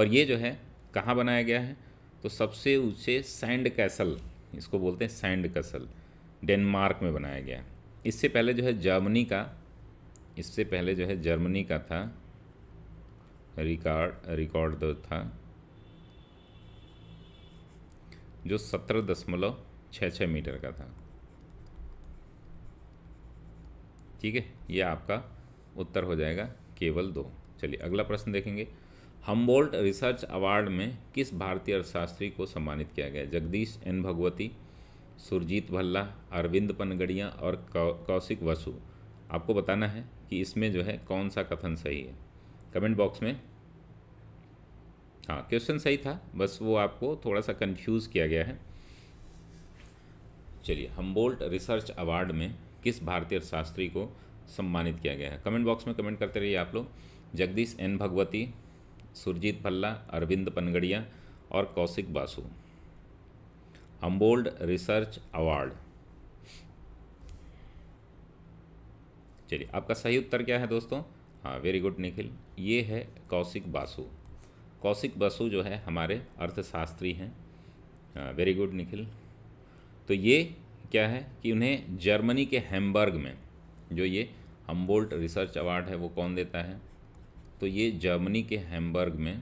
और ये जो है कहाँ बनाया गया है तो सबसे ऊँचे सैंड कैसल इसको बोलते हैं सैंड कैसल डेनमार्क में बनाया गया इससे पहले जो है जर्मनी का इससे पहले जो है जर्मनी का था रिकॉर्ड रिकॉर्ड दर था जो सत्रह दशमलव छः छः मीटर का था ठीक है ये आपका उत्तर हो जाएगा केवल दो चलिए अगला प्रश्न देखेंगे हमबोल्ट रिसर्च अवार्ड में किस भारतीय अर्थशास्त्री को सम्मानित किया गया जगदीश एन भगवती सुरजीत भल्ला अरविंद पनगड़िया और कौशिक वसु आपको बताना है कि इसमें जो है कौन सा कथन सही है कमेंट बॉक्स में हाँ क्वेश्चन सही था बस वो आपको थोड़ा सा कंफ्यूज किया गया है चलिए हम्बोल्ट रिसर्च अवार्ड में किस भारतीय शास्त्री को सम्मानित किया गया है कमेंट बॉक्स में कमेंट करते रहिए आप लोग जगदीश एन भगवती सुरजीत भल्ला अरविंद पनगड़िया और Kaushik Basu Humboldt research award चलिए आपका सही उत्तर क्या है दोस्तों हाँ वेरी गुड निखिल ये है कौशिक बासु कौशिक बसु जो है हमारे अर्थशास्त्री हैं वेरी गुड निखिल तो ये क्या है कि उन्हें जर्मनी के हेम्बर्ग में जो ये हम्बोल्ट रिसर्च अवार्ड है वो कौन देता है तो ये जर्मनी के हेम्बर्ग में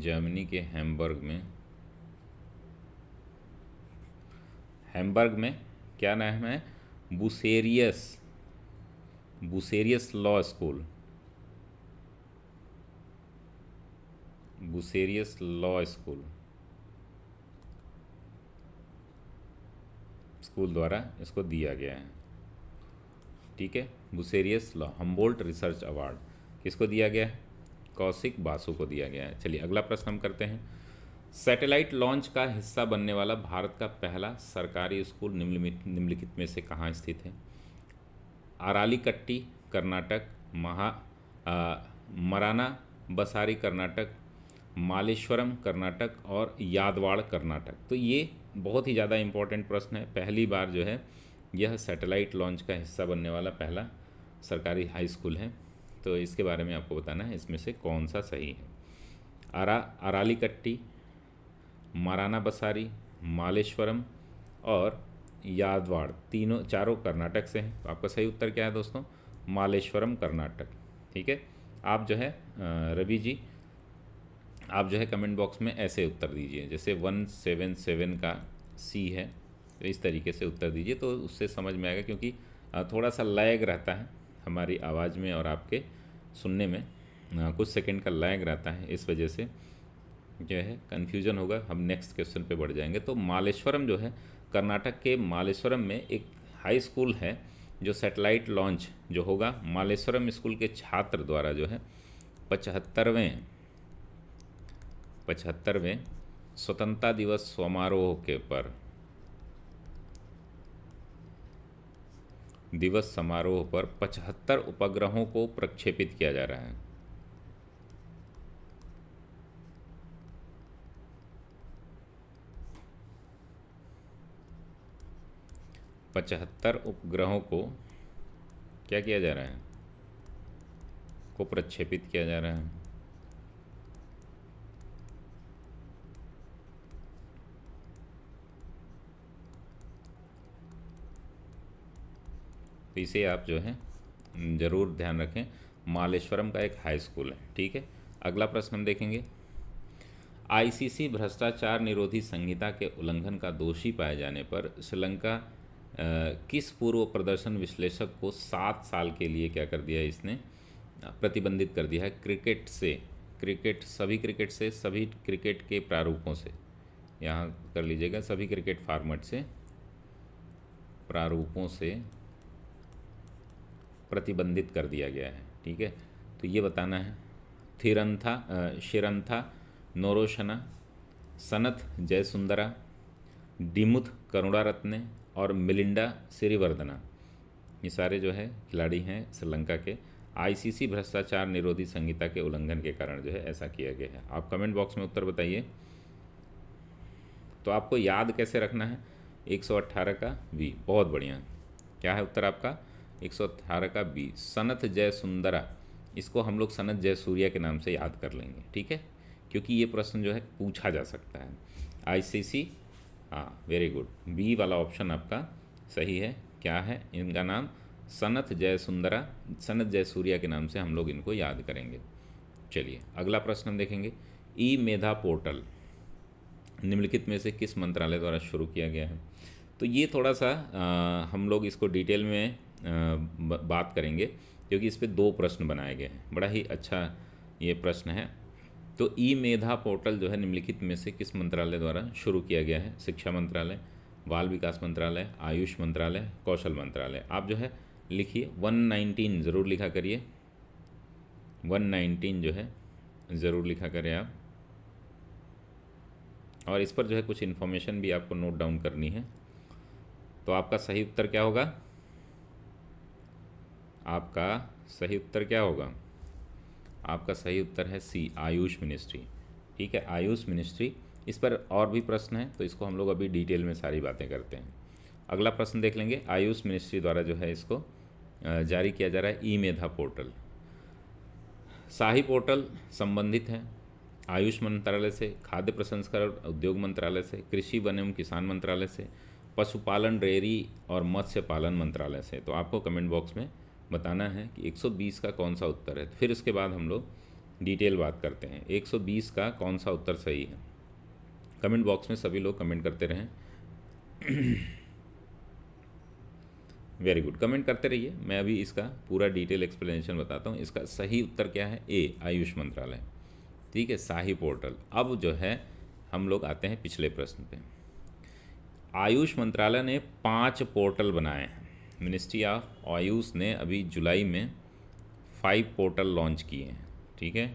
जर्मनी के हेम्बर्ग में हेम्बर्ग में क्या नाम है Bucerius Bucerius law school Bucerius law school school द्वारा इसको दिया गया है ठीक है Bucerius law Humboldt research award किसको दिया गया है कौशिक बासु को दिया गया है चलिए अगला प्रश्न हम करते हैं सैटेलाइट लॉन्च का हिस्सा बनने वाला भारत का पहला सरकारी स्कूल निम्नलिखित निम्नलिखित में से कहाँ स्थित है अरालीकट्टी कर्नाटक महा आ, मराना बसारी कर्नाटक मालेश्वरम कर्नाटक और यादवाड़ कर्नाटक तो ये बहुत ही ज़्यादा इम्पोर्टेंट प्रश्न है पहली बार जो है यह सैटेलाइट लॉन्च का हिस्सा बनने वाला पहला सरकारी हाई स्कूल है तो इसके बारे में आपको बताना है इसमें से कौन सा सही है आरा आरालीकट्टी माराना बसारी मालेश्वरम और यादवाड़ तीनों चारों कर्नाटक से हैं तो आपका सही उत्तर क्या है दोस्तों मालेश्वरम कर्नाटक ठीक है आप जो है रवि जी आप जो है कमेंट बॉक्स में ऐसे उत्तर दीजिए जैसे वन सेवन सेवन का सी है तो इस तरीके से उत्तर दीजिए तो उससे समझ में आएगा क्योंकि थोड़ा सा लैग रहता है हमारी आवाज़ में और आपके सुनने में कुछ सेकंड का लैग रहता है इस वजह से जो है कन्फ्यूजन होगा हम नेक्स्ट क्वेश्चन पे बढ़ जाएंगे तो मालेश्वरम जो है कर्नाटक के मालेश्वरम में एक हाई स्कूल है जो सैटेलाइट लॉन्च जो होगा मालेश्वरम स्कूल के छात्र द्वारा जो है पचहत्तरवें पचहत्तरवें स्वतंत्रता दिवस समारोह के पर दिवस समारोह पर पचहत्तर उपग्रहों को प्रक्षेपित किया जा रहा है पचहत्तर उपग्रहों को क्या किया जा रहा है को प्रक्षेपित किया जा रहा है तो इसे आप जो है ज़रूर ध्यान रखें मालेश्वरम का एक हाई स्कूल है ठीक है अगला प्रश्न हम देखेंगे आईसीसी भ्रष्टाचार निरोधी संहिता के उल्लंघन का दोषी पाए जाने पर श्रीलंका किस पूर्व प्रदर्शन विश्लेषक को सात साल के लिए क्या कर दिया है इसने प्रतिबंधित कर दिया है क्रिकेट से क्रिकेट सभी क्रिकेट से सभी क्रिकेट के प्रारूपों से यहाँ कर लीजिएगा सभी क्रिकेट फार्मेट से प्रारूपों से प्रतिबंधित कर दिया गया है ठीक है तो ये बताना है थिरंथा शिरंथा नोरोशना सनत जयसुंदरा डिमुथ करुणारत्ने और मिलिंडा श्रीवर्धना ये सारे जो है खिलाड़ी हैं श्रीलंका के आईसीसी भ्रष्टाचार निरोधी संहिता के उल्लंघन के कारण जो है ऐसा किया गया है आप कमेंट बॉक्स में उत्तर बताइए तो आपको याद कैसे रखना है 118 का बी बहुत बढ़िया क्या है उत्तर आपका 118 का बी सनत जय सुंदरा इसको हम लोग सनत जय सूर्या के नाम से याद कर लेंगे ठीक है क्योंकि ये प्रश्न जो है पूछा जा सकता है आईसीसी हाँ वेरी गुड बी वाला ऑप्शन आपका सही है क्या है इनका नाम सनत जय सुंदरा सनत जय सूर्या के नाम से हम लोग इनको याद करेंगे चलिए अगला प्रश्न हम देखेंगे ई e मेधा पोर्टल निम्नलिखित में से किस मंत्रालय द्वारा शुरू किया गया है तो ये थोड़ा सा आ, हम लोग इसको डिटेल में आ, बात करेंगे क्योंकि इस पर दो प्रश्न बनाए गए हैं बड़ा ही अच्छा ये प्रश्न है तो ई मेधा पोर्टल जो है निम्नलिखित में से किस मंत्रालय द्वारा शुरू किया गया है शिक्षा मंत्रालय बाल विकास मंत्रालय आयुष मंत्रालय कौशल मंत्रालय आप जो है लिखिए 119 ज़रूर लिखा करिए 119 जो है ज़रूर लिखा करें आप और इस पर जो है कुछ इन्फॉर्मेशन भी आपको नोट डाउन करनी है तो आपका सही उत्तर क्या होगा आपका सही उत्तर क्या होगा आपका सही उत्तर है सी आयुष मिनिस्ट्री ठीक है आयुष मिनिस्ट्री इस पर और भी प्रश्न है तो इसको हम लोग अभी डिटेल में सारी बातें करते हैं अगला प्रश्न देख लेंगे आयुष मिनिस्ट्री द्वारा जो है इसको जारी किया जा रहा है ई मेधा पोर्टल शाही पोर्टल संबंधित है आयुष मंत्रालय से खाद्य प्रसंस्करण उद्योग मंत्रालय से कृषि वन एवं किसान मंत्रालय से पशुपालन डेयरी और मत्स्य पालन मंत्रालय से तो आपको कमेंट बॉक्स में बताना है कि 120 का कौन सा उत्तर है फिर उसके बाद हम लोग डिटेल बात करते हैं 120 का कौन सा उत्तर सही है कमेंट बॉक्स में सभी लोग कमेंट करते रहें वेरी गुड कमेंट करते रहिए मैं अभी इसका पूरा डिटेल एक्सप्लेनेशन बताता हूँ इसका सही उत्तर क्या है ए आयुष मंत्रालय ठीक है शाही पोर्टल अब जो है हम लोग आते हैं पिछले प्रश्न पे आयुष मंत्रालय ने पांच पोर्टल बनाए हैं मिनिस्ट्री ऑफ आयुष ने अभी जुलाई में फाइव पोर्टल लॉन्च किए हैं ठीक है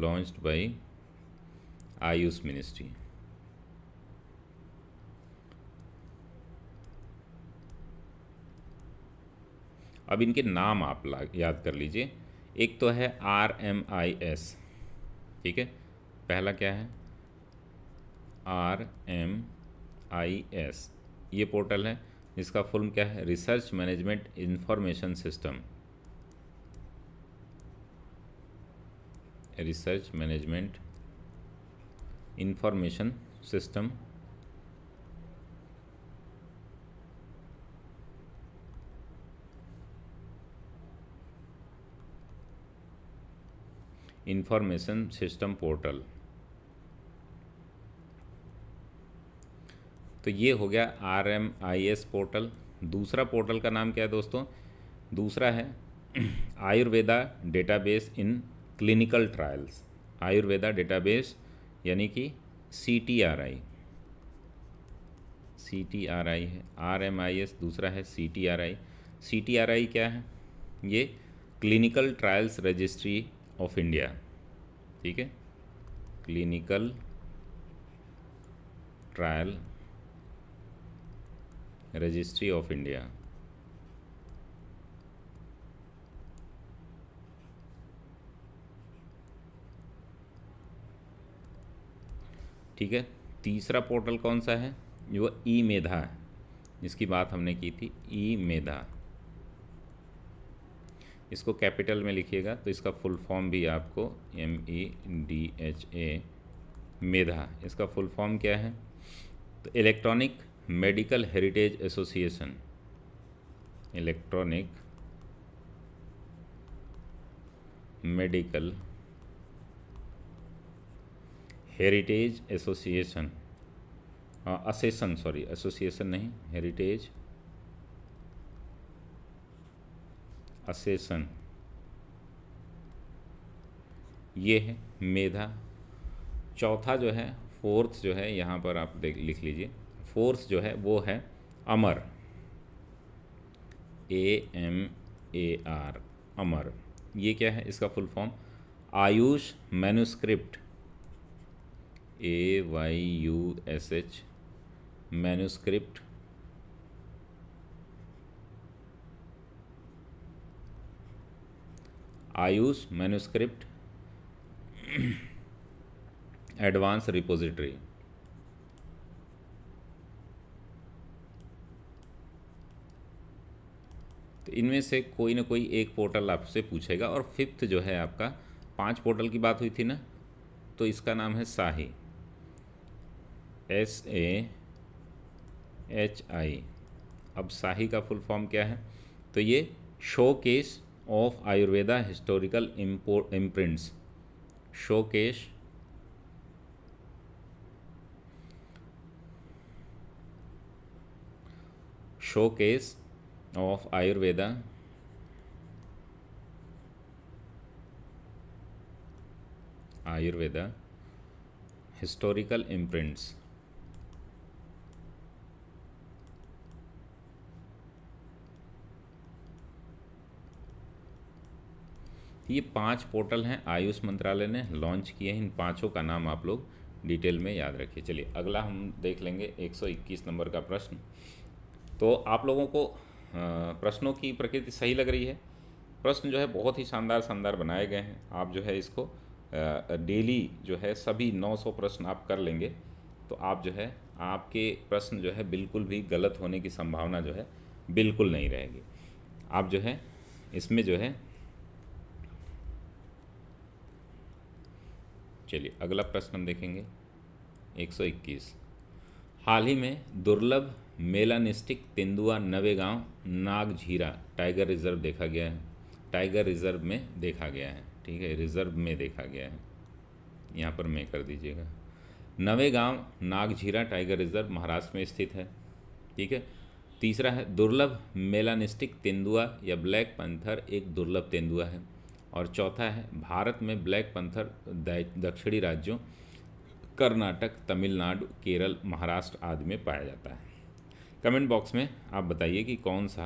लॉन्च्ड बाय आयुष मिनिस्ट्री अब इनके नाम आप याद कर लीजिए एक तो है आर एम आई एस ठीक है पहला क्या है आर एम आई एस ये पोर्टल है इसका फुल क्या है research management information system research management information system information system portal तो ये हो गया R M I S portal दूसरा पोर्टल का नाम क्या है दोस्तों दूसरा है Ayurveda database in clinical trials Ayurveda database यानी कि C T R I C T R I है आर एम आई एस दूसरा है C T R I C T R I क्या है ये clinical trials registry of India ठीक है clinical trial registry of India ठीक है तीसरा पोर्टल कौन सा है जो ई मेधा है जिसकी बात हमने की थी ई मेधा इसको कैपिटल में लिखिएगा तो इसका फुल फॉर्म भी आपको M E D H A Medha इसका फुल फॉर्म क्या है तो electronic medical heritage association electronic medical heritage association accession sorry association नहीं हेरिटेज असेसन ये है मेधा चौथा जो है फोर्थ जो है यहाँ पर आप देख लिख लीजिए फोर्स जो है वो है अमर ए एम ए आर अमर ये क्या है इसका full form AYUSH manuscript A Y U S H manuscript AYUSH manuscript advance repository तो इनमें से कोई ना कोई एक पोर्टल आपसे पूछेगा और फिफ्थ जो है आपका पांच पोर्टल की बात हुई थी ना तो इसका नाम है शाही एस ए एच आई अब शाही का फुल फॉर्म क्या है तो ये showcase of Ayurveda historical imprints showcase case of Ayurveda Ayurveda historical imprints ये पांच पोर्टल हैं आयुष मंत्रालय ने लॉन्च किए हैं इन पांचों का नाम आप लोग डिटेल में याद रखिए चलिए अगला हम देख लेंगे 121 नंबर का प्रश्न तो आप लोगों को प्रश्नों की प्रकृति सही लग रही है प्रश्न जो है बहुत ही शानदार शानदार बनाए गए हैं आप जो है इसको डेली जो है सभी 900 प्रश्न आप कर लेंगे तो आप जो है आपके प्रश्न जो है बिल्कुल भी गलत होने की संभावना जो है बिल्कुल नहीं रहेगी आप जो है इसमें जो है चलिए अगला प्रश्न हम देखेंगे 121 हाल ही में दुर्लभ मेलानिस्टिक तेंदुआ नवेगांव नागझीरा टाइगर रिजर्व देखा गया है टाइगर रिजर्व में देखा गया है ठीक है रिजर्व में देखा गया है यहाँ पर मैं कर दीजिएगा नवेगांव नागझीरा टाइगर रिजर्व महाराष्ट्र में स्थित है ठीक है तीसरा है दुर्लभ मेलानिस्टिक तेंदुआ या ब्लैक पंथर एक दुर्लभ तेंदुआ है और चौथा है भारत में ब्लैक पंथर दक्षिणी राज्यों कर्नाटक तमिलनाडु केरल महाराष्ट्र आदि में पाया जाता है कमेंट बॉक्स में आप बताइए कि कौन सा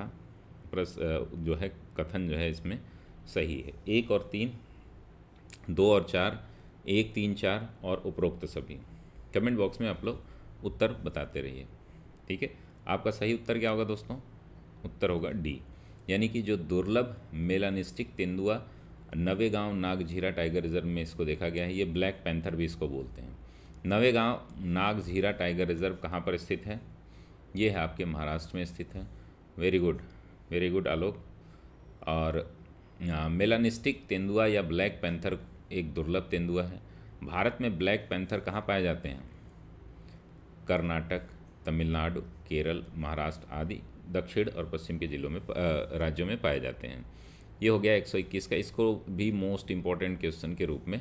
प्रस जो है कथन जो है इसमें सही है एक और तीन दो और चार एक तीन चार और उपरोक्त सभी कमेंट बॉक्स में आप लोग उत्तर बताते रहिए ठीक है आपका सही उत्तर क्या होगा दोस्तों उत्तर होगा डी यानी कि जो दुर्लभ मेलानिस्टिक तेंदुआ नवेगांव नागझीरा टाइगर रिजर्व में इसको देखा गया है ये ब्लैक पैंथर भी इसको बोलते हैं नवेगांव नागझीरा टाइगर रिजर्व कहाँ पर स्थित है ये है आपके महाराष्ट्र में स्थित है very good very good Alok और मेलानिस्टिक तेंदुआ या ब्लैक पैंथर एक दुर्लभ तेंदुआ है भारत में ब्लैक पैंथर कहाँ पाए जाते हैं कर्नाटक तमिलनाडु केरल महाराष्ट्र आदि दक्षिण और पश्चिम के जिलों में राज्यों में पाए जाते हैं ये हो गया 121 का इसको भी मोस्ट इम्पॉर्टेंट क्वेश्चन के रूप में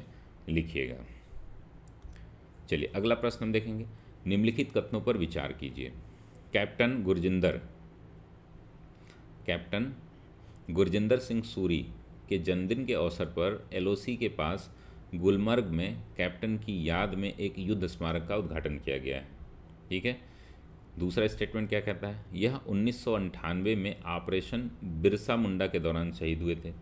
लिखिएगा चलिए अगला प्रश्न हम देखेंगे निम्नलिखित कथनों पर विचार कीजिए कैप्टन गुरजिंदर कैप्टन गुरजिंदर सिंह सूरी के जन्मदिन के अवसर पर एलओसी के पास गुलमर्ग में कैप्टन की याद में एक युद्ध स्मारक का उद्घाटन किया गया है ठीक है दूसरा स्टेटमेंट क्या कहता है यह उन्नीस में ऑपरेशन बिरसा मुंडा के दौरान शहीद हुए थे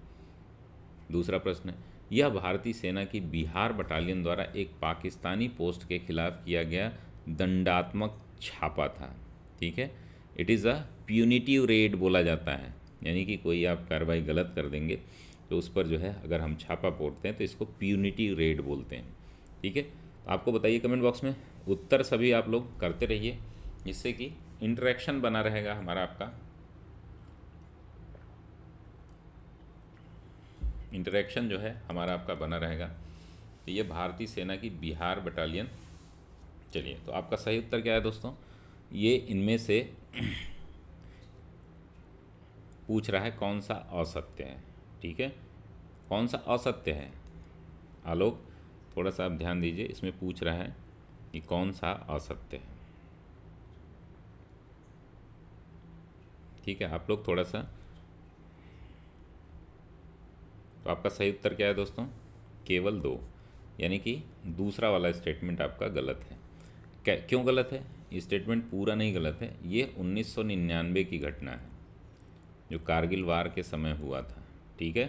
दूसरा प्रश्न है यह भारतीय सेना की बिहार बटालियन द्वारा एक पाकिस्तानी पोस्ट के खिलाफ किया गया दंडात्मक छापा था ठीक है it is a punitive raid बोला जाता है यानी कि कोई आप कार्रवाई गलत कर देंगे तो उस पर जो है अगर हम छापा पोड़ते हैं तो इसको प्यूनिटिव रेड बोलते हैं ठीक है तो आपको बताइए कमेंट बॉक्स में उत्तर सभी आप लोग करते रहिए जिससे कि इंटरेक्शन बना रहेगा हमारा आपका इंटरेक्शन जो है हमारा आपका बना रहेगा तो ये भारतीय सेना की बिहार बटालियन चलिए तो आपका सही उत्तर क्या है दोस्तों ये इनमें से पूछ रहा है कौन सा असत्य है ठीक है कौन सा असत्य है आलोक थोड़ा सा आप ध्यान दीजिए इसमें पूछ रहा है कि कौन सा असत्य है ठीक है आप लोग थोड़ा सा तो आपका सही उत्तर क्या है दोस्तों केवल दो यानी कि दूसरा वाला स्टेटमेंट आपका गलत है क्यों गलत है ये स्टेटमेंट पूरा नहीं गलत है ये 1999 की घटना है जो कारगिल वार के समय हुआ था ठीक है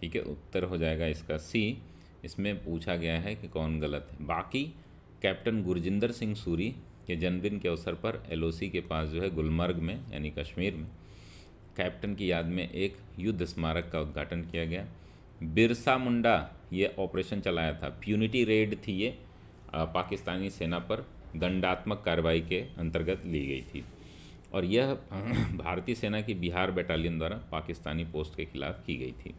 ठीक है उत्तर हो जाएगा इसका सी इसमें पूछा गया है कि कौन गलत है बाकी कैप्टन गुरजिंदर सिंह सूरी के जन्मदिन के अवसर पर एलओसी के पास जो है गुलमर्ग में यानी कश्मीर में कैप्टन की याद में एक युद्ध स्मारक का उद्घाटन किया गया बिरसा मुंडा ये ऑपरेशन चलाया था प्यूनिटी रेड थी ये पाकिस्तानी सेना पर दंडात्मक कार्रवाई के अंतर्गत ली गई थी और यह भारतीय सेना की बिहार बटालियन द्वारा पाकिस्तानी पोस्ट के खिलाफ की गई थी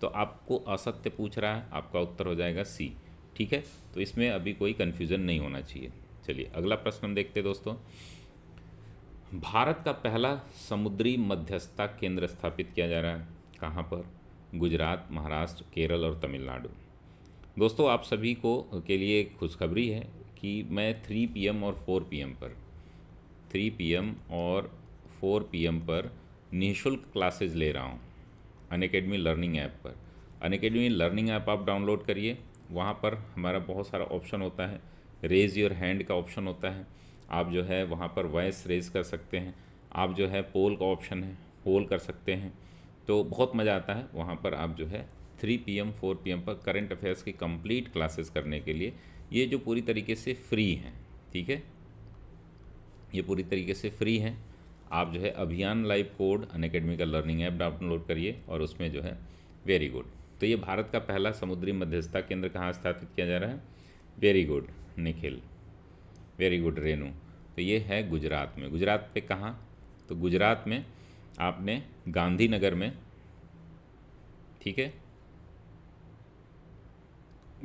तो आपको असत्य पूछ रहा है आपका उत्तर हो जाएगा सी ठीक है तो इसमें अभी कोई कन्फ्यूज़न नहीं होना चाहिए चलिए अगला प्रश्न हम देखते दोस्तों भारत का पहला समुद्री मध्यस्थता केंद्र स्थापित किया जा रहा है कहाँ पर गुजरात महाराष्ट्र केरल और तमिलनाडु दोस्तों आप सभी को के लिए खुशखबरी है कि मैं थ्री पीएम और फोर पीएम पर थ्री पीएम और फोर पीएम पर निःशुल्क क्लासेज ले रहा हूँ अन अकेडमी लर्निंग ऐप पर अन अकेडमी लर्निंग ऐप आप डाउनलोड करिए वहाँ पर हमारा बहुत सारा ऑप्शन होता है रेज़ योर हैंड का ऑप्शन होता है आप जो है वहाँ पर वॉइस रेज कर सकते हैं आप जो है पोल का ऑप्शन है पोल कर सकते हैं तो बहुत मज़ा आता है वहाँ पर आप जो है 3 पीएम 4 पीएम पर करंट अफेयर्स की कंप्लीट क्लासेस करने के लिए ये जो पूरी तरीके से फ्री हैं ठीक है ये पूरी तरीके से फ्री हैं आप जो है अभियान लाइव कोड अन का लर्निंग ऐप डाउनलोड करिए और उसमें जो है वेरी गुड तो ये भारत का पहला समुद्री मध्यस्थता केंद्र कहाँ स्थापित किया जा रहा है very good Nikhil very good Renu तो ये है गुजरात में गुजरात पे कहाँ तो गुजरात में आपने गांधीनगर में ठीक है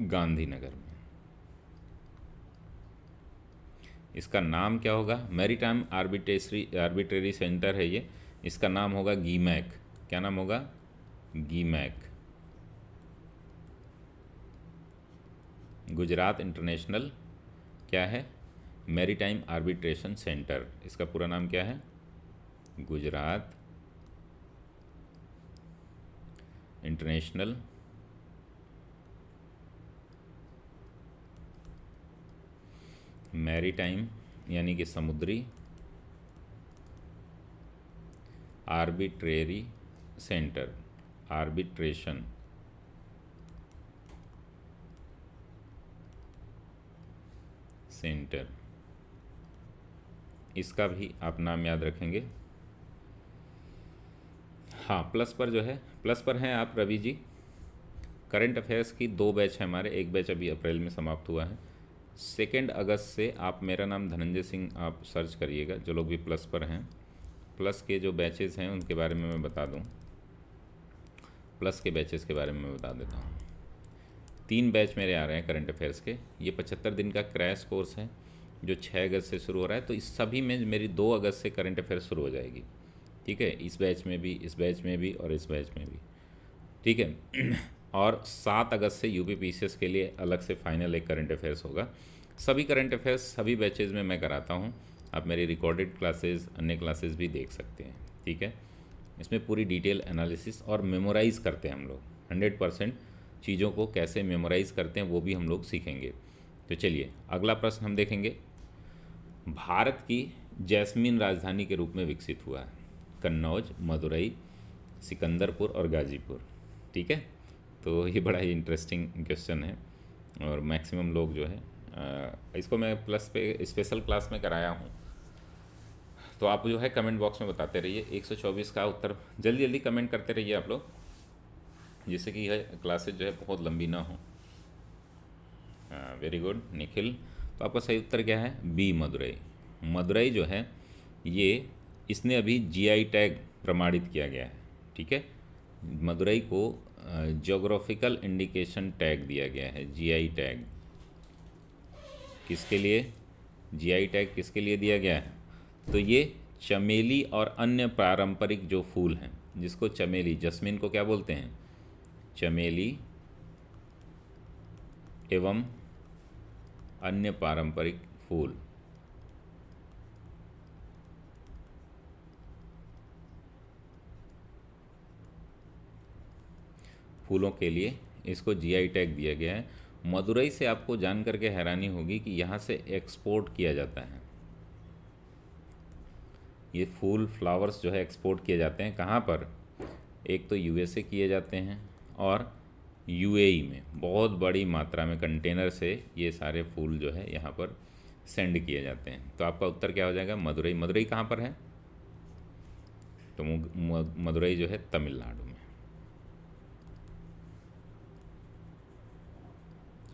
गांधीनगर में इसका नाम क्या होगा टाइम आर्बिट्रेसरी आर्बिट्रेरी सेंटर है ये इसका नाम होगा गीमैक क्या नाम होगा गीमैक गुजरात इंटरनेशनल क्या है टाइम आर्बिट्रेशन सेंटर इसका पूरा नाम क्या है गुजरात इंटरनेशनल मैरी टाइम यानी कि समुद्री आर्बिट्रेरी सेंटर आर्बिट्रेशन सेंटर इसका भी आप नाम याद रखेंगे हाँ प्लस पर जो है प्लस पर हैं आप रवि जी करंट अफेयर्स की दो बैच है हमारे एक बैच अभी अप्रैल में समाप्त हुआ है सेकेंड अगस्त से आप मेरा नाम धनंजय सिंह आप सर्च करिएगा जो लोग भी प्लस पर हैं प्लस के जो बैचेस हैं उनके बारे में मैं बता दूं प्लस के बैचेस के बारे में मैं बता देता हूँ तीन बैच मेरे आ रहे हैं करंट अफेयर्स के ये पचहत्तर दिन का क्रैश कोर्स है जो छः अगस्त से शुरू हो रहा है तो इस सभी में मेरी दो अगस्त से करंट अफेयर शुरू हो जाएगी ठीक है इस बैच में भी इस बैच में भी और इस बैच में भी ठीक है और सात अगस्त से यू पी के लिए अलग से फाइनल एक करंट अफेयर्स होगा सभी करंट अफेयर्स सभी बैचेज़ में मैं कराता हूँ आप मेरी रिकॉर्डेड क्लासेस अन्य क्लासेस भी देख सकते हैं ठीक है इसमें पूरी डिटेल एनालिसिस और मेमोराइज़ करते हैं हम लोग हंड्रेड परसेंट चीज़ों को कैसे मेमोराइज़ करते हैं वो भी हम लोग सीखेंगे तो चलिए अगला प्रश्न हम देखेंगे भारत की जैस्मिन राजधानी के रूप में विकसित हुआ है कन्नौज मदुरई सिकंदरपुर और गाजीपुर ठीक है तो ये बड़ा ही इंटरेस्टिंग क्वेश्चन है और मैक्सिमम लोग जो है इसको मैं प्लस पे स्पेशल क्लास में कराया हूँ तो आप जो है कमेंट बॉक्स में बताते रहिए 124 का उत्तर जल्दी जल्दी कमेंट करते रहिए आप लोग जिससे कि यह क्लासेज जो है बहुत लंबी ना हो वेरी गुड निखिल तो आपका सही उत्तर क्या है बी मदुरई मदुरई जो है ये इसने अभी जीआई टैग प्रमाणित किया गया है ठीक है मदुरई को जोग्राफिकल इंडिकेशन टैग दिया गया है जीआई टैग किसके लिए जीआई टैग किसके लिए दिया गया है तो ये चमेली और अन्य पारंपरिक जो फूल हैं जिसको चमेली जस्मिन को क्या बोलते हैं चमेली एवं अन्य पारंपरिक फूल फूलों के लिए इसको जीआई टैग दिया गया है मदुरई से आपको जान करके हैरानी होगी कि यहाँ से एक्सपोर्ट किया जाता है ये फूल फ्लावर्स जो है एक्सपोर्ट किए जाते हैं कहाँ पर एक तो यूएसए किए जाते हैं और यूएई e में बहुत बड़ी मात्रा में कंटेनर से ये सारे फूल जो है यहाँ पर सेंड किए जाते हैं तो आपका उत्तर क्या हो जाएगा मदुरई मदुरई कहाँ पर है तो मदुरई जो है तमिलनाडु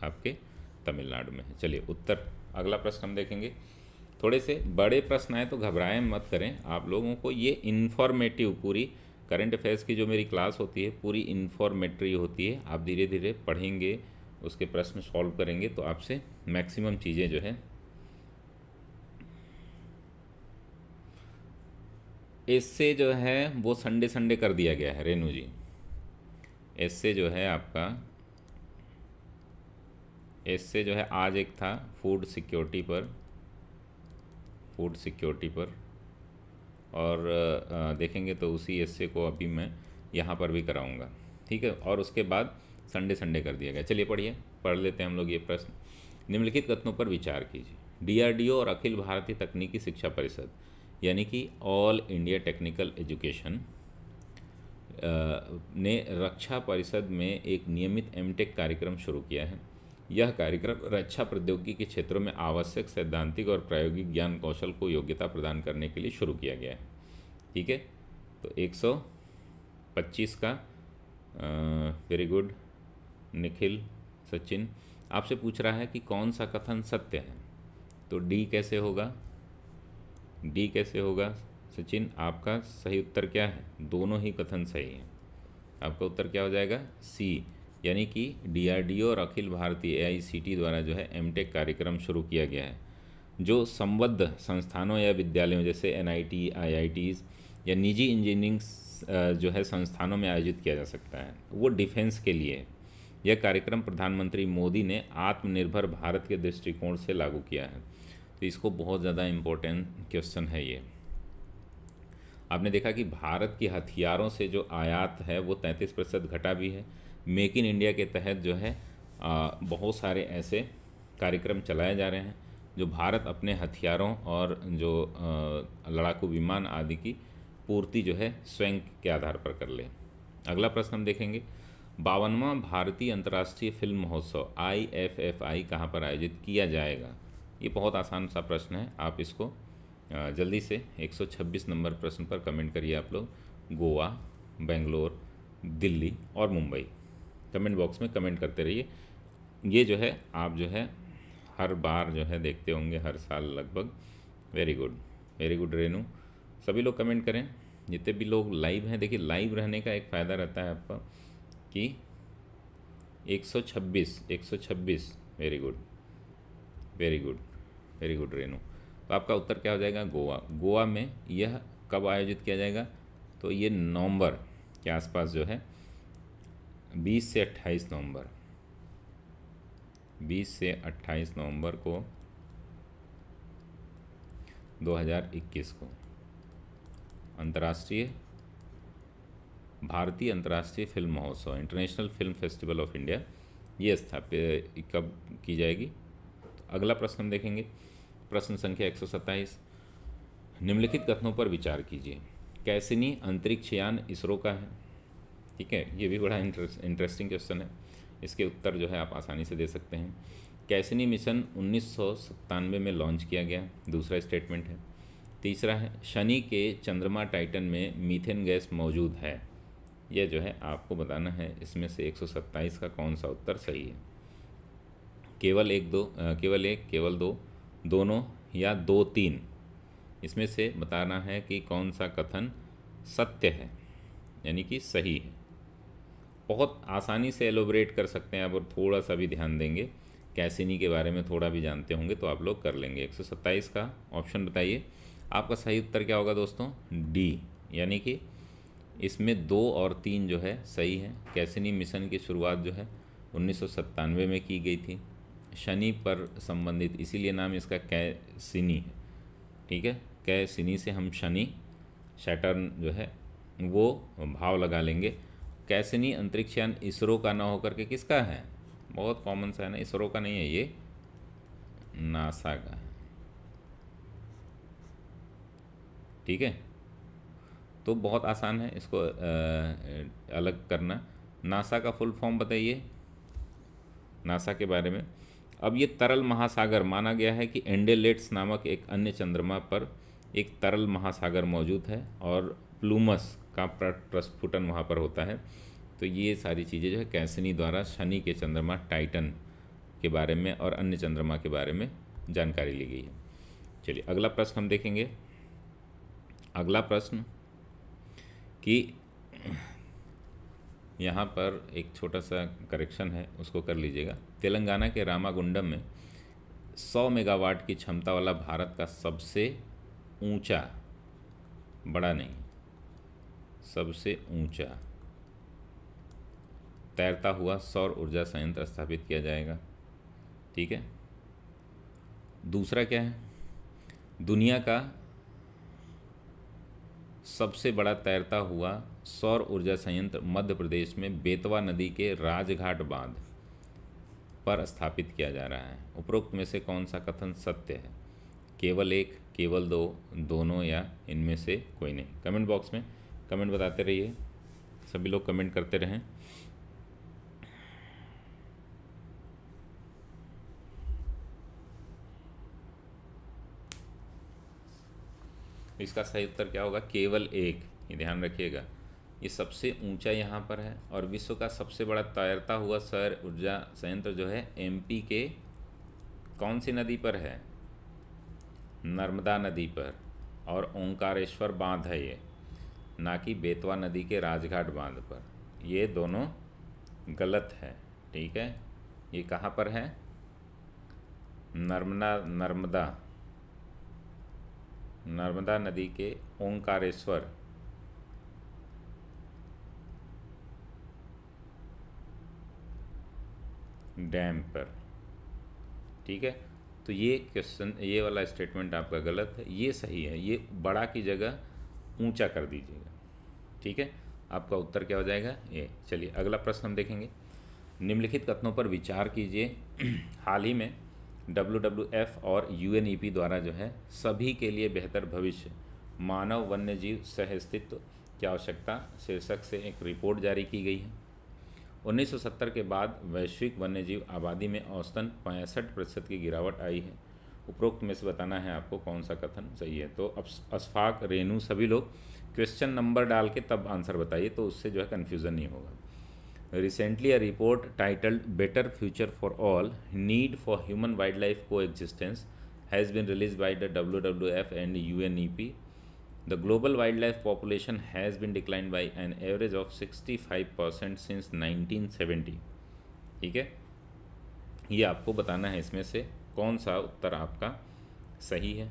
आपके तमिलनाडु में है चलिए उत्तर अगला प्रश्न हम देखेंगे थोड़े से बड़े प्रश्न आए तो घबराएं मत करें आप लोगों को ये इन्फॉर्मेटिव पूरी करंट अफेयर्स की जो मेरी क्लास होती है पूरी इन्फॉर्मेटरी होती है आप धीरे धीरे पढ़ेंगे उसके प्रश्न सॉल्व करेंगे तो आपसे मैक्सिमम चीज़ें जो है इससे जो है वो संडे संडे कर दिया गया है रेनू जी इससे जो है आपका इससे जो है आज एक था फूड सिक्योरिटी पर फूड सिक्योरिटी पर और देखेंगे तो उसी एस्से को अभी मैं यहाँ पर भी कराऊंगा ठीक है और उसके बाद संडे संडे कर दिया गया चलिए पढ़िए पढ़ लेते हैं हम लोग ये प्रश्न निम्नलिखित कथनों पर विचार कीजिए डीआरडीओ और अखिल भारतीय तकनीकी शिक्षा परिषद यानी कि ऑल इंडिया टेक्निकल एजुकेशन ने रक्षा परिषद में एक नियमित एमटेक कार्यक्रम शुरू किया है यह कार्यक्रम रक्षा प्रौद्योगिकी के क्षेत्रों में आवश्यक सैद्धांतिक और प्रायोगिक ज्ञान कौशल को योग्यता प्रदान करने के लिए शुरू किया गया है ठीक है तो 125 का वेरी गुड निखिल सचिन आपसे पूछ रहा है कि कौन सा कथन सत्य है तो डी कैसे होगा डी कैसे होगा सचिन आपका सही उत्तर क्या है दोनों ही कथन सही हैं आपका उत्तर क्या हो जाएगा सी यानी कि डीआरडीओ और अखिल भारतीय एआईसीटी द्वारा जो है एमटेक कार्यक्रम शुरू किया गया है जो संबद्ध संस्थानों या विद्यालयों जैसे एनआईटी आईआईटीज़ या निजी इंजीनियरिंग जो है संस्थानों में आयोजित किया जा सकता है वो डिफेंस के लिए यह कार्यक्रम प्रधानमंत्री मोदी ने आत्मनिर्भर भारत के दृष्टिकोण से लागू किया है तो इसको बहुत ज़्यादा इम्पोर्टेंट क्वेश्चन है ये आपने देखा कि भारत के हथियारों से जो आयात है वो 33 प्रतिशत घटा भी है मेक इन इंडिया के तहत जो है बहुत सारे ऐसे कार्यक्रम चलाए जा रहे हैं जो भारत अपने हथियारों और जो लड़ाकू विमान आदि की पूर्ति जो है स्वयं के आधार पर कर ले अगला प्रश्न हम देखेंगे बावनवा भारतीय अंतर्राष्ट्रीय फिल्म महोत्सव आई एफ एफ आई कहाँ पर आयोजित किया जाएगा ये बहुत आसान सा प्रश्न है आप इसको जल्दी से 126 नंबर प्रश्न पर कमेंट करिए आप लोग गोवा बेंगलोर दिल्ली और मुंबई कमेंट बॉक्स में कमेंट करते रहिए ये जो है आप जो है हर बार जो है देखते होंगे हर साल लगभग very good very good Renu सभी लोग कमेंट करें जितने भी लोग लाइव हैं देखिए लाइव रहने का एक फ़ायदा रहता है आपका कि 126 126 very good very good very good Renu तो आपका उत्तर क्या हो जाएगा गोवा गोवा में यह कब आयोजित किया जाएगा तो ये नवंबर के आसपास जो है बीस से अट्ठाईस नवंबर बीस से अट्ठाईस नवंबर को 2021 को अंतर्राष्ट्रीय भारतीय अंतर्राष्ट्रीय फिल्म महोत्सव international film festival of India ये स्थापित कब की जाएगी तो अगला प्रश्न हम देखेंगे प्रश्न संख्या एक निम्नलिखित कथनों पर विचार कीजिए कैसिनी अंतरिक्ष यान इसरो का है ठीक है ये भी बड़ा इंटरेस्टिंग क्वेश्चन है इसके उत्तर जो है आप आसानी से दे सकते हैं कैसनी मिशन उन्नीस में लॉन्च किया गया दूसरा स्टेटमेंट है तीसरा है शनि के चंद्रमा टाइटन में मीथेन गैस मौजूद है यह जो है आपको बताना है इसमें से 127 का कौन सा उत्तर सही है केवल एक दो केवल एक केवल दो दोनों या दो तीन इसमें से बताना है कि कौन सा कथन सत्य है यानी कि सही है बहुत आसानी से एलोबरेट कर सकते हैं आप और थोड़ा सा भी ध्यान देंगे कैसिनी के बारे में थोड़ा भी जानते होंगे तो आप लोग कर लेंगे 127 का ऑप्शन बताइए आपका सही उत्तर क्या होगा दोस्तों डी यानी कि इसमें दो और तीन जो है सही है कैसिनी मिशन की शुरुआत जो है उन्नीस में की गई थी शनि पर संबंधित इसीलिए नाम इसका कैसिनी है ठीक है कैसिनी से हम शनि शैटर्न जो है वो भाव लगा लेंगे कैसनी अंतरिक्षयान इसरो का ना होकर के किसका है बहुत कॉमन सा है ना इसरो का नहीं है ये नासा का है ठीक है तो बहुत आसान है इसको आ, अलग करना नासा का फुल फॉर्म बताइए नासा के बारे में अब ये तरल महासागर माना गया है कि एंडेलेट्स नामक एक अन्य चंद्रमा पर एक तरल महासागर मौजूद है और प्लूमस का प्रस्फुटन वहाँ पर होता है तो ये सारी चीज़ें जो है कैसनी द्वारा शनि के चंद्रमा टाइटन के बारे में और अन्य चंद्रमा के बारे में जानकारी ली गई है चलिए अगला प्रश्न हम देखेंगे अगला प्रश्न कि यहाँ पर एक छोटा सा करेक्शन है उसको कर लीजिएगा तेलंगाना के रामागुंडम में 100 मेगावाट की क्षमता वाला भारत का सबसे ऊंचा बड़ा नहीं सबसे ऊंचा तैरता हुआ सौर ऊर्जा संयंत्र स्थापित किया जाएगा ठीक है दूसरा क्या है दुनिया का सबसे बड़ा तैरता हुआ सौर ऊर्जा संयंत्र मध्य प्रदेश में बेतवा नदी के राजघाट बांध पर स्थापित किया जा रहा है उपरोक्त में से कौन सा कथन सत्य है केवल एक केवल दो दोनों या इनमें से कोई नहीं कमेंट बॉक्स में कमेंट बताते रहिए सभी लोग कमेंट करते रहें इसका सही उत्तर क्या होगा केवल एक ये ध्यान रखिएगा ये सबसे ऊंचा यहाँ पर है और विश्व का सबसे बड़ा तैरता हुआ सौर ऊर्जा संयंत्र जो है एमपी के कौन सी नदी पर है नर्मदा नदी पर और ओंकारेश्वर बांध है ये ना कि बेतवा नदी के राजघाट बांध पर ये दोनों गलत है ठीक है ये कहाँ पर है नर्मदा नर्मदा नर्मदा नदी के ओंकारेश्वर डैम पर ठीक है तो ये क्वेश्चन ये वाला स्टेटमेंट आपका गलत है ये सही है ये बड़ा की जगह ऊंचा कर दीजिएगा ठीक है आपका उत्तर क्या हो जाएगा ये चलिए अगला प्रश्न हम देखेंगे निम्नलिखित कथनों पर विचार कीजिए हाल ही में डब्ल्यू और यू e द्वारा जो है सभी के लिए बेहतर भविष्य मानव वन्यजीव अस्तित्व की आवश्यकता शीर्षक से एक रिपोर्ट जारी की गई है 1970 के बाद वैश्विक वन्यजीव आबादी में औसतन पैंसठ प्रतिशत की गिरावट आई है उपरोक्त में से बताना है आपको कौन सा कथन सही है तो अस्फाक रेनू सभी लोग क्वेश्चन नंबर डाल के तब आंसर बताइए तो उससे जो है कन्फ्यूज़न नहीं होगा recently a report titled better future for all need for human wildlife coexistence has been release by the W W F and U N E P the global wildlife population has been decline by an average of sixty five percent since nineteen seventy ठीक है ये आपको बताना है इसमें से कौन सा उत्तर आपका सही है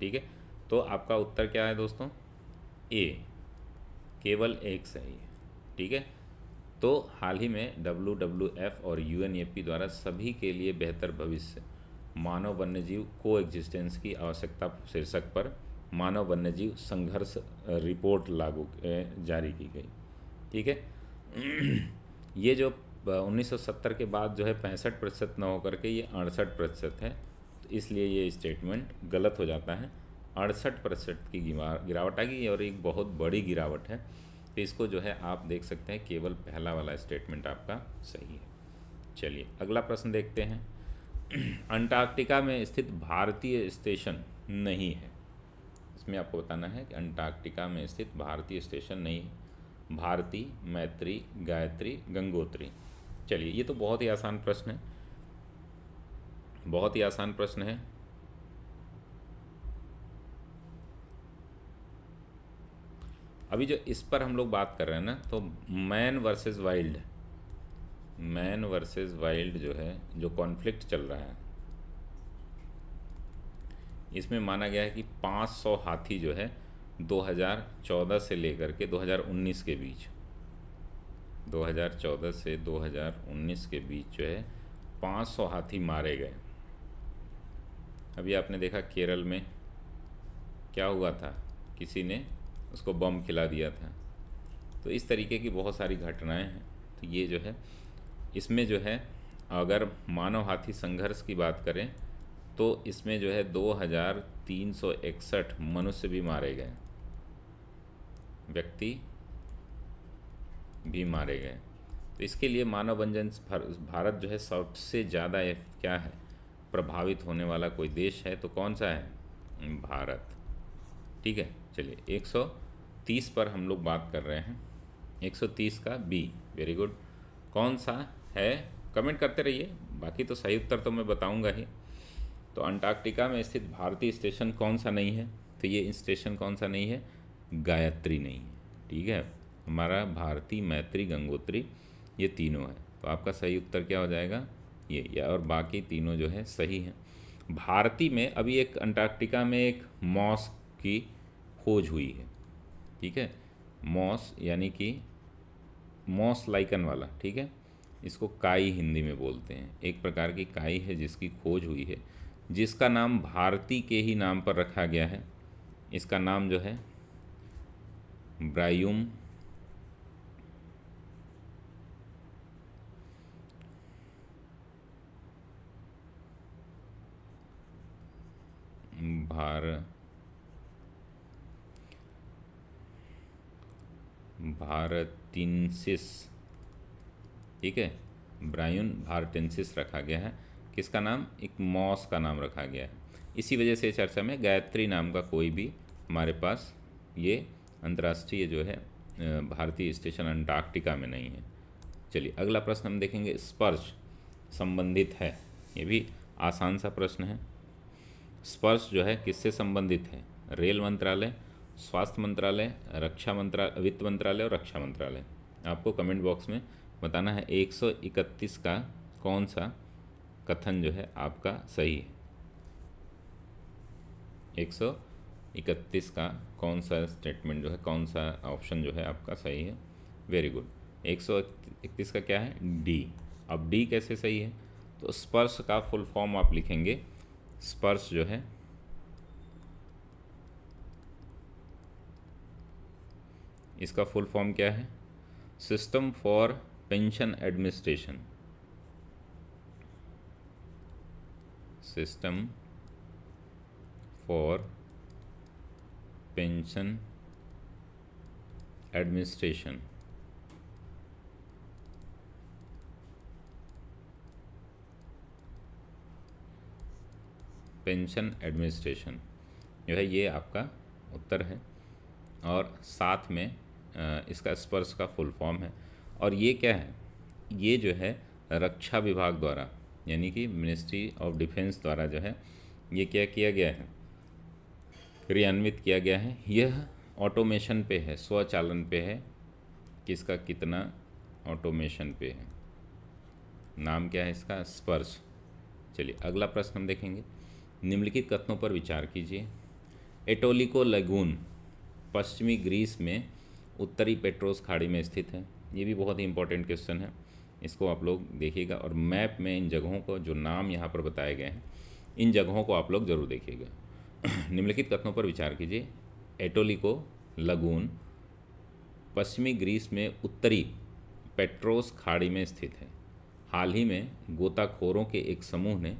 ठीक है तो आपका उत्तर क्या है दोस्तों ए केवल सही है ठीक है तो हाल ही में डब्लू डब्ल्यू एफ और यू एन पी द्वारा सभी के लिए बेहतर भविष्य मानव वन्यजीव को एग्जिस्टेंस की आवश्यकता शीर्षक पर मानव वन्यजीव संघर्ष रिपोर्ट लागू जारी की गई ठीक है ये जो 1970 के बाद जो है पैंसठ प्रतिशत न होकर के ये अड़सठ प्रतिशत है तो इसलिए ये स्टेटमेंट गलत हो जाता है अड़सठ प्रतिशत की गिरावट आ गई और एक बहुत बड़ी गिरावट है तो इसको जो है आप देख सकते हैं केवल पहला वाला स्टेटमेंट आपका सही है चलिए अगला प्रश्न देखते हैं अंटार्कटिका में स्थित भारतीय स्टेशन नहीं है इसमें आपको बताना है कि अंटार्कटिका में स्थित भारतीय स्टेशन नहीं भारती मैत्री गायत्री गंगोत्री चलिए ये तो बहुत ही आसान प्रश्न है बहुत ही आसान प्रश्न है अभी जो इस पर हम लोग बात कर रहे हैं ना तो man versus wild man versus wild जो है जो कॉन्फ्लिक्ट चल रहा है इसमें माना गया है कि 500 हाथी जो है 2014 से लेकर के 2019 के बीच 2014 से 2019 के बीच जो है 500 हाथी मारे गए अभी आपने देखा केरल में क्या हुआ था किसी ने उसको बम खिला दिया था तो इस तरीके की बहुत सारी घटनाएं हैं तो ये जो है इसमें जो है अगर मानव हाथी संघर्ष की बात करें तो इसमें जो है दो हज़ार तीन सौ इकसठ मनुष्य भी मारे गए व्यक्ति भी मारे गए तो इसके लिए मानव बंजन भारत जो है सबसे ज़्यादा क्या है प्रभावित होने वाला कोई देश है तो कौन सा है भारत ठीक है चलिए 130 पर हम लोग बात कर रहे हैं 130 का बी वेरी गुड कौन सा है कमेंट करते रहिए बाकी तो सही उत्तर तो मैं बताऊंगा ही तो अंटार्कटिका में स्थित भारतीय स्टेशन कौन सा नहीं है तो ये स्टेशन कौन सा नहीं है गायत्री नहीं है ठीक है हमारा भारती मैत्री गंगोत्री ये तीनों है तो आपका सही उत्तर क्या हो जाएगा ये या और बाकी तीनों जो है सही हैं भारती में अभी एक अंटार्कटिका में एक मॉस्क की खोज हुई है ठीक है मॉस यानी कि मॉस लाइकन वाला ठीक है इसको काई हिंदी में बोलते हैं एक प्रकार की काई है जिसकी खोज हुई है जिसका नाम भारती के ही नाम पर रखा गया है इसका नाम जो है ब्रायूम भार भारतिनसिस ठीक है ब्रायन भारटेंसिस रखा गया है किसका नाम एक मॉस का नाम रखा गया है इसी वजह से चर्चा में गायत्री नाम का कोई भी हमारे पास ये अंतर्राष्ट्रीय जो है भारतीय स्टेशन अंटार्कटिका में नहीं है चलिए अगला प्रश्न हम देखेंगे स्पर्श संबंधित है ये भी आसान सा प्रश्न है स्पर्श जो है किससे संबंधित है रेल मंत्रालय स्वास्थ्य मंत्रालय रक्षा मंत्रालय वित्त मंत्रालय और रक्षा मंत्रालय आपको कमेंट बॉक्स में बताना है 131 का कौन सा कथन जो है आपका सही है 131 का कौन सा स्टेटमेंट जो है कौन सा ऑप्शन जो है आपका सही है वेरी गुड 131 का क्या है डी अब डी कैसे सही है तो स्पर्श का फुल फॉर्म आप लिखेंगे स्पर्श जो है इसका फुल फॉर्म क्या है system for pension administration system for pension administration pension administration जो है ये आपका उत्तर है और साथ में इसका स्पर्श का फुल फॉर्म है और ये क्या है ये जो है रक्षा विभाग द्वारा यानी कि मिनिस्ट्री ऑफ डिफेंस द्वारा जो है ये क्या किया गया है क्रियान्वित किया गया है यह ऑटोमेशन पे है स्वचालन पे है किसका कितना ऑटोमेशन पे है नाम क्या है इसका स्पर्श चलिए अगला प्रश्न हम देखेंगे निम्नलिखित कथनों पर विचार कीजिए एटोलिको लगून पश्चिमी ग्रीस में उत्तरी पेट्रोस खाड़ी में स्थित है ये भी बहुत ही इंपॉर्टेंट क्वेश्चन है इसको आप लोग देखिएगा और मैप में इन जगहों को जो नाम यहाँ पर बताए गए हैं इन जगहों को आप लोग जरूर देखिएगा निम्नलिखित कथनों पर विचार कीजिए एटोलिको लगून पश्चिमी ग्रीस में उत्तरी पेट्रोस खाड़ी में स्थित है हाल ही में गोताखोरों के एक समूह ने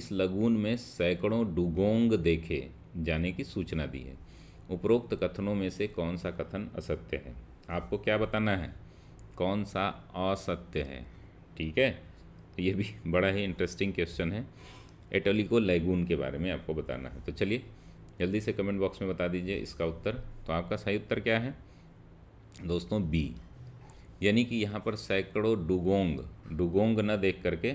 इस लगून में सैकड़ों डुगोंग देखे जाने की सूचना दी है उपरोक्त कथनों में से कौन सा कथन असत्य है आपको क्या बताना है कौन सा असत्य है ठीक है तो ये भी बड़ा ही इंटरेस्टिंग क्वेश्चन है एटोलिको लैगून के बारे में आपको बताना है तो चलिए जल्दी से कमेंट बॉक्स में बता दीजिए इसका उत्तर तो आपका सही उत्तर क्या है दोस्तों बी यानी कि यहाँ पर सैकड़ों डुगोंग डुगोंग न देख करके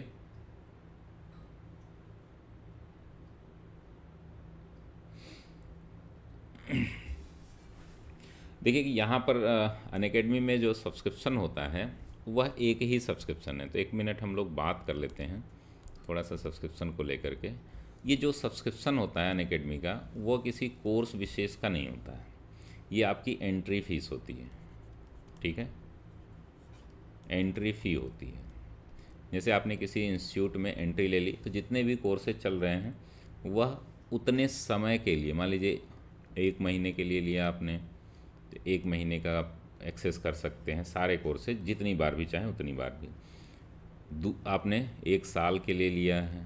देखिए कि यहाँ पर अन अकेडमी में जो सब्सक्रिप्शन होता है वह एक ही सब्सक्रिप्शन है तो एक मिनट हम लोग बात कर लेते हैं थोड़ा सा सब्सक्रिप्शन को लेकर के ये जो सब्सक्रिप्शन होता है अन अकेडमी का वो किसी कोर्स विशेष का नहीं होता है ये आपकी एंट्री फीस होती है ठीक है एंट्री फ़ी होती है जैसे आपने किसी इंस्टीट्यूट में एंट्री ले ली तो जितने भी कोर्सेज चल रहे हैं वह उतने समय के लिए मान लीजिए एक महीने के लिए लिया आपने तो एक महीने का आप एक्सेस कर सकते हैं सारे कोर्सेज जितनी बार भी चाहें उतनी बार भी आपने एक साल के लिए लिया है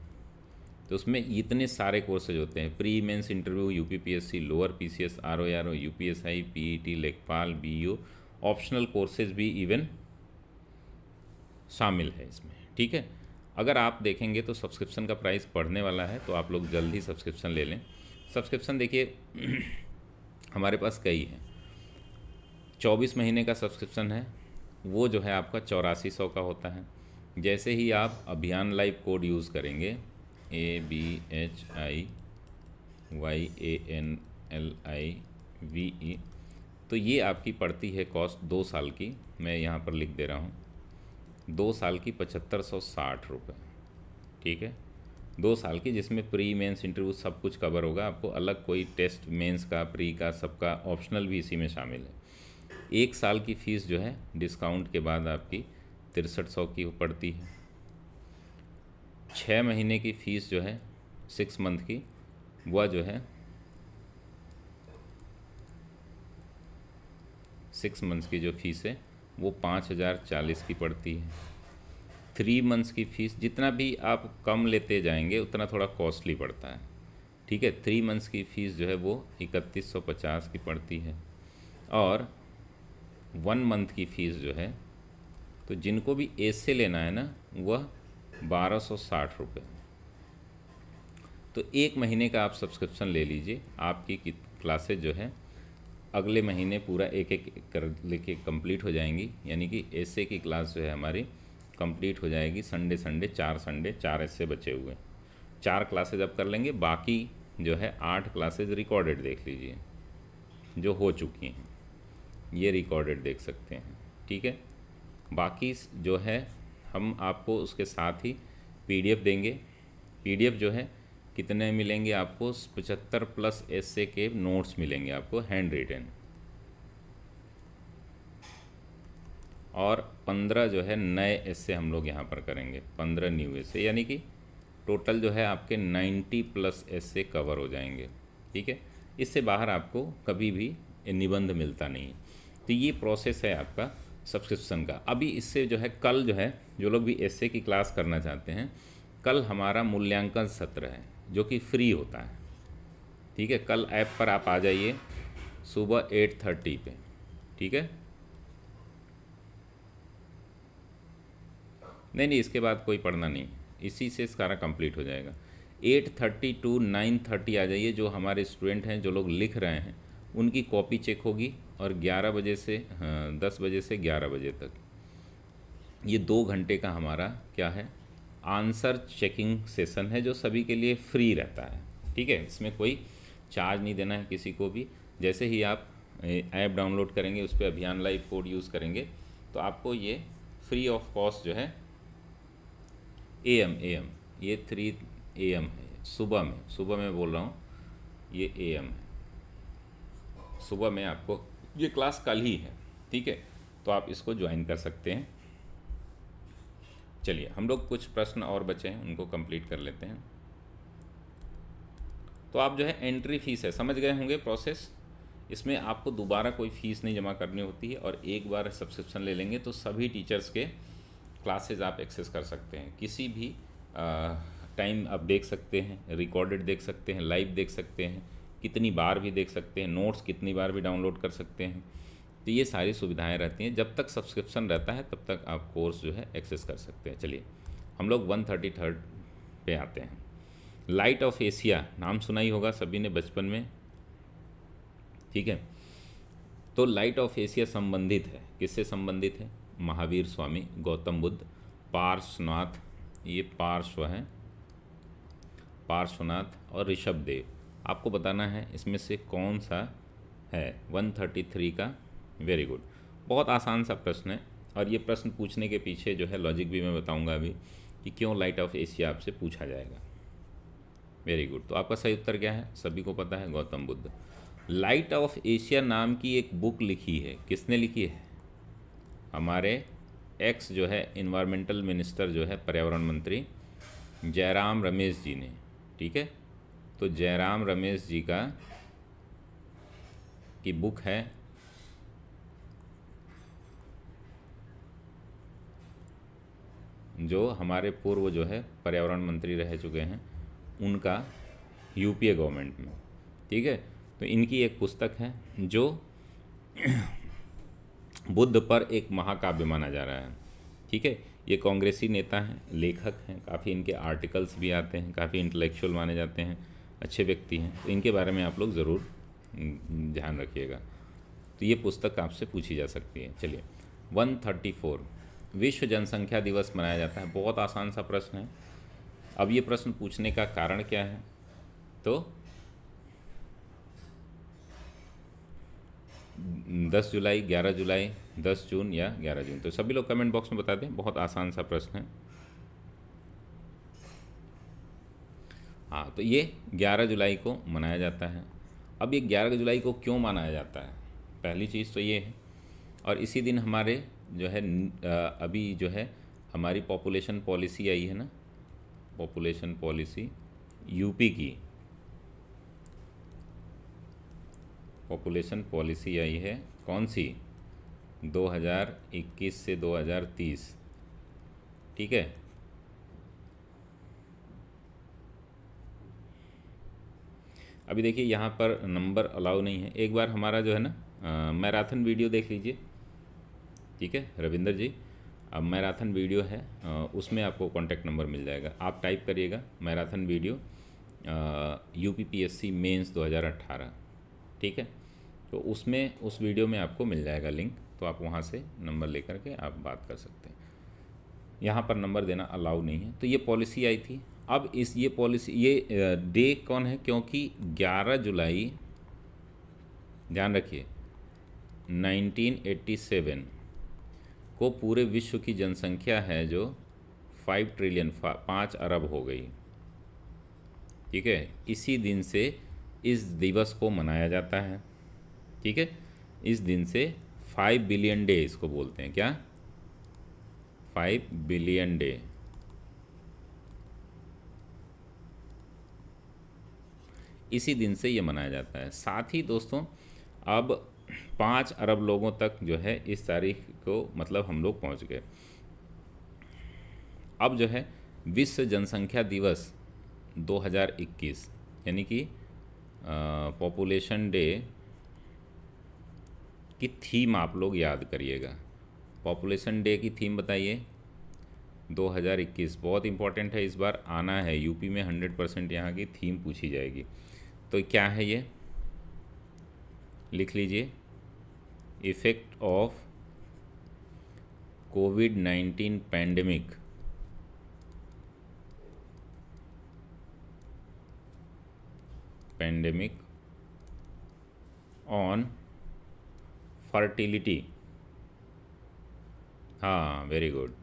तो उसमें इतने सारे कोर्सेज होते हैं pre mains interview U P P S C lower P C S R O R O U P S I P E T lekhpal B O e optional courses भी इवन शामिल है इसमें ठीक है अगर आप देखेंगे तो सब्सक्रिप्शन का प्राइस बढ़ने वाला है तो आप लोग जल्द ही सब्सक्रिप्शन ले लें सब्सक्रिप्शन देखिए हमारे पास कई हैं चौबीस महीने का सब्सक्रिप्शन है वो जो है आपका चौरासी सौ का होता है जैसे ही आप अभियान लाइव कोड यूज़ करेंगे A B H I Y A N L I V E तो ये आपकी पड़ती है कॉस्ट दो साल की मैं यहाँ पर लिख दे रहा हूँ दो साल की पचहत्तर सौ साठ रुपये ठीक है दो साल की जिसमें प्री मेंस इंटरव्यू सब कुछ कवर होगा आपको अलग कोई टेस्ट मेंस का प्री का सबका ऑप्शनल भी इसी में शामिल है एक साल की फ़ीस जो है डिस्काउंट के बाद आपकी तिरसठ सौ की पड़ती है छः महीने की फ़ीस जो है सिक्स मंथ की वह जो है सिक्स मंथ्स की जो फ़ीस है वो पाँच हज़ार चालीस की पड़ती है थ्री मंथ्स की फ़ीस जितना भी आप कम लेते जाएंगे उतना थोड़ा कॉस्टली पड़ता है ठीक है थ्री मंथ्स की फ़ीस जो है वो इकतीस सौ पचास की पड़ती है और वन मंथ की फ़ीस जो है तो जिनको भी ए से लेना है ना वह बारह सौ साठ रुपये तो एक महीने का आप सब्सक्रिप्शन ले लीजिए आपकी क्लासेज जो है अगले महीने पूरा एक एक कर लेके कंप्लीट हो जाएंगी यानी कि ऐसे की क्लास जो है हमारी कंप्लीट हो जाएगी संडे संडे चार संडे चार ऐसे बचे हुए चार क्लासेज अब कर लेंगे बाकी जो है आठ क्लासेज रिकॉर्डेड देख लीजिए जो हो चुकी हैं ये रिकॉर्डेड देख सकते हैं ठीक है बाकी जो है हम आपको उसके साथ ही पीडीएफ देंगे पीडीएफ जो है कितने मिलेंगे आपको पचहत्तर प्लस एस के नोट्स मिलेंगे आपको हैंड रिटेन और पंद्रह जो है नए एस हम लोग यहाँ पर करेंगे पंद्रह न्यू एस यानी कि टोटल जो है आपके नाइन्टी प्लस एस कवर हो जाएंगे ठीक है इससे बाहर आपको कभी भी निबंध मिलता नहीं है तो ये प्रोसेस है आपका सब्सक्रिप्शन का अभी इससे जो है कल जो है जो लोग भी एस की क्लास करना चाहते हैं कल हमारा मूल्यांकन सत्र है जो कि फ्री होता है ठीक है कल ऐप पर आप आ जाइए सुबह एट थर्टी पे ठीक है नहीं नहीं इसके बाद कोई पढ़ना नहीं इसी से सारा कंप्लीट हो जाएगा eight thirty to nine thirty आ जाइए जो हमारे स्टूडेंट हैं जो लोग लिख रहे हैं उनकी कॉपी चेक होगी और 11 बजे से हाँ, दस बजे से 11 बजे तक ये दो घंटे का हमारा क्या है आंसर चेकिंग सेशन है जो सभी के लिए फ्री रहता है ठीक है इसमें कोई चार्ज नहीं देना है किसी को भी जैसे ही आप ऐप डाउनलोड करेंगे उस पर अभियान लाइव कोड यूज़ करेंगे तो आपको ये फ्री ऑफ कॉस्ट जो है ए एम ए एम ये थ्री ए एम है सुबह में सुबह में बोल रहा हूँ ये ए एम है सुबह में आपको ये क्लास कल ही है ठीक है तो आप इसको ज्वाइन कर सकते हैं चलिए हम लोग कुछ प्रश्न और बचे हैं उनको कंप्लीट कर लेते हैं तो आप जो है एंट्री फीस है समझ गए होंगे प्रोसेस इसमें आपको दोबारा कोई फ़ीस नहीं जमा करनी होती है और एक बार सब्सक्रिप्शन ले लेंगे तो सभी टीचर्स के क्लासेज आप एक्सेस कर सकते हैं किसी भी टाइम आप देख सकते हैं रिकॉर्डेड देख सकते हैं लाइव देख सकते हैं कितनी बार भी देख सकते हैं नोट्स कितनी बार भी डाउनलोड कर सकते हैं तो ये सारी सुविधाएं रहती हैं जब तक सब्सक्रिप्शन रहता है तब तक आप कोर्स जो है एक्सेस कर सकते हैं चलिए हम लोग वन थर्टी थर्ड पे आते हैं लाइट ऑफ एशिया नाम सुना ही होगा सभी ने बचपन में ठीक है तो लाइट ऑफ एशिया संबंधित है किससे संबंधित है महावीर स्वामी गौतम बुद्ध पार्श्वनाथ ये पार्श्व हैं पार्श्वनाथ और ऋषभ देव आपको बताना है इसमें से कौन सा है 133 का वेरी गुड बहुत आसान सा प्रश्न है और ये प्रश्न पूछने के पीछे जो है लॉजिक भी मैं बताऊंगा अभी कि क्यों लाइट ऑफ एशिया आपसे पूछा जाएगा वेरी गुड तो आपका सही उत्तर क्या है सभी को पता है Gautam Buddha light of Asia नाम की एक बुक लिखी है किसने लिखी है हमारे एक्स जो है इन्वायरमेंटल मिनिस्टर जो है पर्यावरण मंत्री जयराम रमेश जी ने ठीक है तो जयराम रमेश जी का की बुक है जो हमारे पूर्व जो है पर्यावरण मंत्री रह चुके हैं उनका यूपीए गवर्नमेंट में ठीक है तो इनकी एक पुस्तक है जो बुद्ध पर एक महाकाव्य माना जा रहा है ठीक है ये कांग्रेसी नेता हैं लेखक हैं काफ़ी इनके आर्टिकल्स भी आते हैं काफ़ी इंटेलेक्चुअल माने जाते हैं अच्छे व्यक्ति हैं तो इनके बारे में आप लोग ज़रूर ध्यान रखिएगा तो ये पुस्तक आपसे पूछी जा सकती है चलिए 134 विश्व जनसंख्या दिवस मनाया जाता है बहुत आसान सा प्रश्न है अब ये प्रश्न पूछने का कारण क्या है तो दस जुलाई ग्यारह जुलाई दस जून या ग्यारह जून तो सभी लोग कमेंट बॉक्स में बता दें बहुत आसान सा प्रश्न है हाँ तो ये 11 जुलाई को मनाया जाता है अब ये 11 जुलाई को क्यों मनाया जाता है पहली चीज़ तो ये है और इसी दिन हमारे जो है अभी जो है हमारी पॉपुलेशन पॉलिसी आई है ना पॉपुलेशन पॉलिसी यूपी की पॉपुलेशन पॉलिसी आई है कौन सी 2021 से 2030 ठीक है अभी देखिए यहाँ पर नंबर अलाउ नहीं है एक बार हमारा जो है ना मैराथन वीडियो देख लीजिए ठीक है रविंदर जी अब मैराथन वीडियो है उसमें आपको कॉन्टैक्ट नंबर मिल जाएगा आप टाइप करिएगा marathon video U P P S C mains दो हज़ार अट्ठारह ठीक है तो उसमें उस वीडियो में आपको मिल जाएगा लिंक तो आप वहाँ से नंबर लेकर के आप बात कर सकते हैं यहाँ पर नंबर देना अलाउ नहीं है तो ये पॉलिसी आई थी अब इस ये पॉलिसी ये डे कौन है क्योंकि 11 जुलाई ध्यान रखिए 1987 को पूरे विश्व की जनसंख्या है जो 5 ट्रिलियन पाँच अरब हो गई ठीक है इसी दिन से इस दिवस को मनाया जाता है ठीक है इस दिन से फाइव बिलियन डे इसको बोलते हैं क्या फाइव बिलियन डे इसी दिन से ये मनाया जाता है साथ ही दोस्तों अब पाँच अरब लोगों तक जो है इस तारीख को मतलब हम लोग पहुँच गए अब जो है विश्व जनसंख्या दिवस 2021 यानी कि पॉपुलेशन डे की थीम आप लोग याद करिएगा पॉपुलेशन डे की थीम बताइए 2021 बहुत इम्पॉर्टेंट है इस बार आना है यूपी में 100 परसेंट यहाँ की थीम पूछी जाएगी तो क्या है ये लिख लीजिए effect of COVID nineteen pandemic pandemic on fertility हाँ वेरी गुड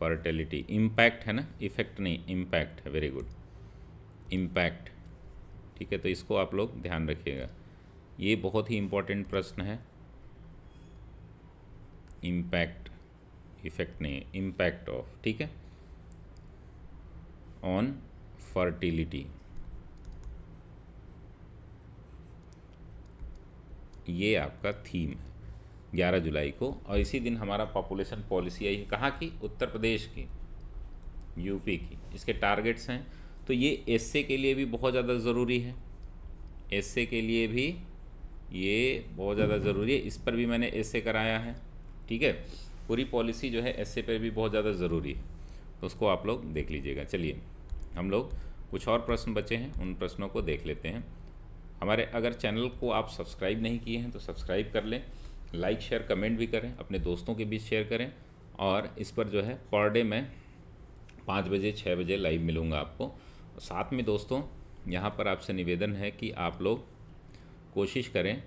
फर्टिलिटी इम्पैक्ट है ना इफेक्ट नहीं इम्पैक्ट है वेरी गुड इम्पैक्ट ठीक है तो इसको आप लोग ध्यान रखिएगा ये बहुत ही इम्पोर्टेंट प्रश्न है इम्पैक्ट इफेक्ट नहीं इम्पैक्ट ऑफ ठीक है ऑन फर्टिलिटी ये आपका थीम है ग्यारह जुलाई को और इसी दिन हमारा पॉपुलेशन पॉलिसी आई है कहाँ की उत्तर प्रदेश की यूपी की इसके टारगेट्स हैं तो ये एसए के लिए भी बहुत ज़्यादा ज़रूरी है एसए के लिए भी ये बहुत ज़्यादा ज़रूरी है इस पर भी मैंने एसए कराया है ठीक है पूरी पॉलिसी जो है एसए पर भी बहुत ज़्यादा ज़रूरी है तो उसको आप लोग देख लीजिएगा चलिए हम लोग कुछ और प्रश्न बचे हैं उन प्रश्नों को देख लेते हैं हमारे अगर चैनल को आप सब्सक्राइब नहीं किए हैं तो सब्सक्राइब कर लें लाइक शेयर कमेंट भी करें अपने दोस्तों के बीच शेयर करें और इस पर जो है पर डे मैं पाँच बजे छः बजे लाइव मिलूँगा आपको साथ में दोस्तों यहाँ पर आपसे निवेदन है कि आप लोग कोशिश करें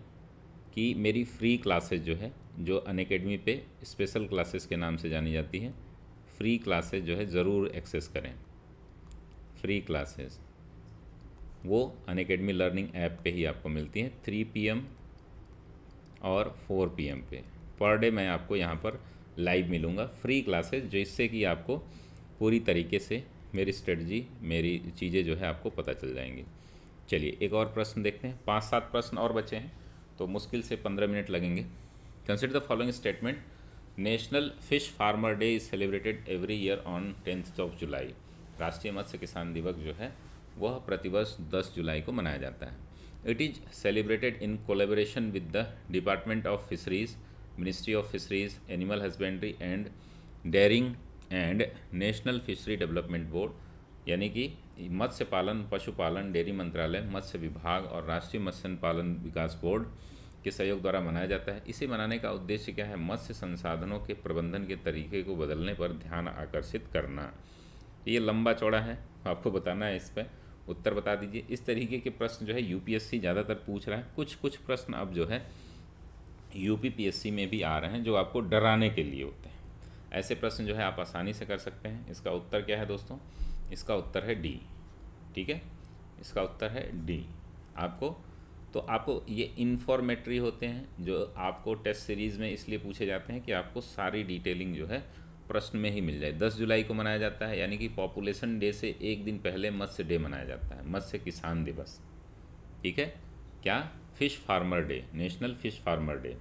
कि मेरी फ्री क्लासेस जो है जो अन अकेडमी पे स्पेशल क्लासेस के नाम से जानी जाती है फ्री क्लासेज जो है ज़रूर एक्सेस करें फ्री क्लासेस वो अन अकेडमी लर्निंग ऐप पे ही आपको मिलती हैं थ्री पी और फोर पी पे पर डे मैं आपको यहाँ पर लाइव मिलूँगा फ्री क्लासेस जो इससे कि आपको पूरी तरीके से मेरी स्ट्रेटजी मेरी चीज़ें जो है आपको पता चल जाएंगी चलिए एक और प्रश्न देखते हैं पाँच सात प्रश्न और बचे हैं तो मुश्किल से पंद्रह मिनट लगेंगे consider the following statement national fish farmer day is celebrated every year on tenth of July राष्ट्रीय मत्स्य किसान दिवस जो है वह प्रतिवर्ष दस जुलाई को मनाया जाता है it is celebrated in collaboration with the department of fisheries ministry of fisheries animal husbandry and dairying and national fishery development board यानी कि मत्स्य पालन पशुपालन डेयरी मंत्रालय मत्स्य विभाग और राष्ट्रीय मत्स्य पालन विकास बोर्ड के सहयोग द्वारा मनाया जाता है इसे मनाने का उद्देश्य क्या है मत्स्य संसाधनों के प्रबंधन के तरीके को बदलने पर ध्यान आकर्षित करना ये लंबा चौड़ा है आपको बताना है इस पर उत्तर बता दीजिए इस तरीके के प्रश्न जो है यूपीएससी ज़्यादातर पूछ रहा है कुछ कुछ प्रश्न अब जो है यूपीपीएससी में भी आ रहे हैं जो आपको डराने के लिए होते हैं ऐसे प्रश्न जो है आप आसानी से कर सकते हैं इसका उत्तर क्या है दोस्तों इसका उत्तर है डी ठीक है इसका उत्तर है डी आपको तो आपको ये इन्फॉर्मेटरी होते हैं जो आपको टेस्ट सीरीज़ में इसलिए पूछे जाते हैं कि आपको सारी डिटेलिंग जो है प्रश्न में ही मिल जाए दस जुलाई को मनाया जाता है यानी कि पॉपुलेशन डे से एक दिन पहले मत्स्य डे मनाया जाता है मत्स्य किसान दिवस ठीक है क्या fish farmer day national fish farmer day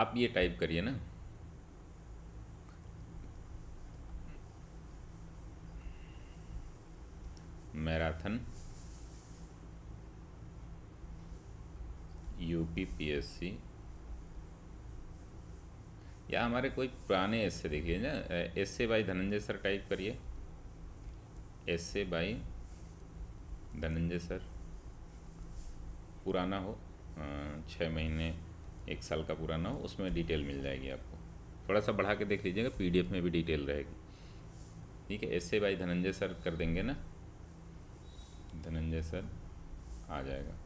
आप ये टाइप करिए ना मैराथन यूपी पीएससी या हमारे कोई पुराने ऐसे देखिए ना ऐसे बाई धनंजय सर टाइप करिए ऐसे बाई धनंजय सर पुराना हो छः महीने एक साल का पुराना हो उसमें डिटेल मिल जाएगी आपको थोड़ा सा बढ़ा के देख लीजिएगा पीडीएफ में भी डिटेल रहेगी ठीक है ऐसे भाई धनंजय सर कर देंगे ना धनंजय सर आ जाएगा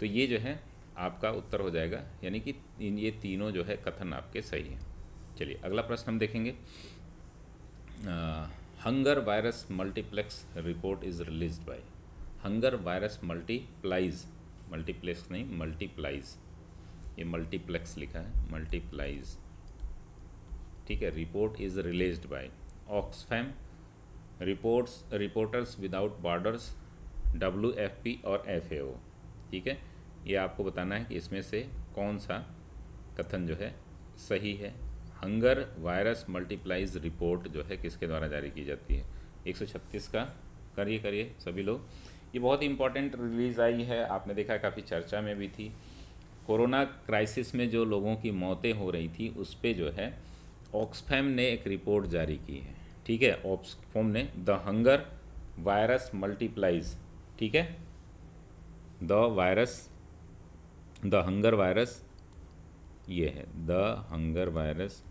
तो ये जो है आपका उत्तर हो जाएगा यानी कि ये तीनों जो है कथन आपके सही हैं चलिए अगला प्रश्न हम देखेंगे hunger virus multiplex report is release by hunger virus multiplies multiplex नहीं मल्टीप्लाइज ये मल्टीप्लेक्स लिखा है मल्टीप्लाइज ठीक है report is released by Oxfam reports reporters without borders W F P और एफ ए ओ ठीक है ये आपको बताना है कि इसमें से कौन सा कथन जो है सही है हंगर वायरस मल्टीप्लाइज रिपोर्ट जो है किसके द्वारा जारी की जाती है 136 का करिए करिए सभी लोग ये बहुत इंपॉर्टेंट रिलीज़ आई है आपने देखा काफ़ी चर्चा में भी थी कोरोना क्राइसिस में जो लोगों की मौतें हो रही थी उस पर जो है ऑक्सफैम ने एक रिपोर्ट जारी की है ठीक है ऑक्सफोम ने द हंगर वायरस मल्टीप्लाइज ठीक है the virus the hunger virus ये है the hunger virus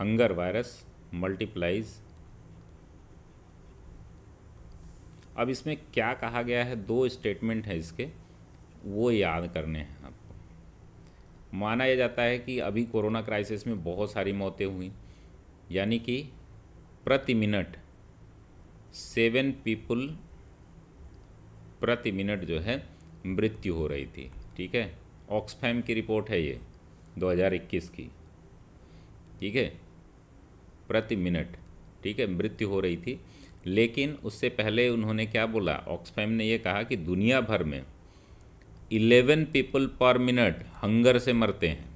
hunger virus multiplies अब इसमें क्या कहा गया है दो स्टेटमेंट हैं इसके वो याद करने हैं आपको माना यह जाता है कि अभी कोरोना क्राइसिस में बहुत सारी मौतें हुई यानी कि प्रति मिनट सेवन पीपल प्रति मिनट जो है मृत्यु हो रही थी ठीक है ऑक्सफैम की रिपोर्ट है ये 2021 की ठीक है प्रति मिनट ठीक है मृत्यु हो रही थी लेकिन उससे पहले उन्होंने क्या बोला ऑक्सफैम ने यह कहा कि दुनिया भर में eleven people per minute hunger से मरते हैं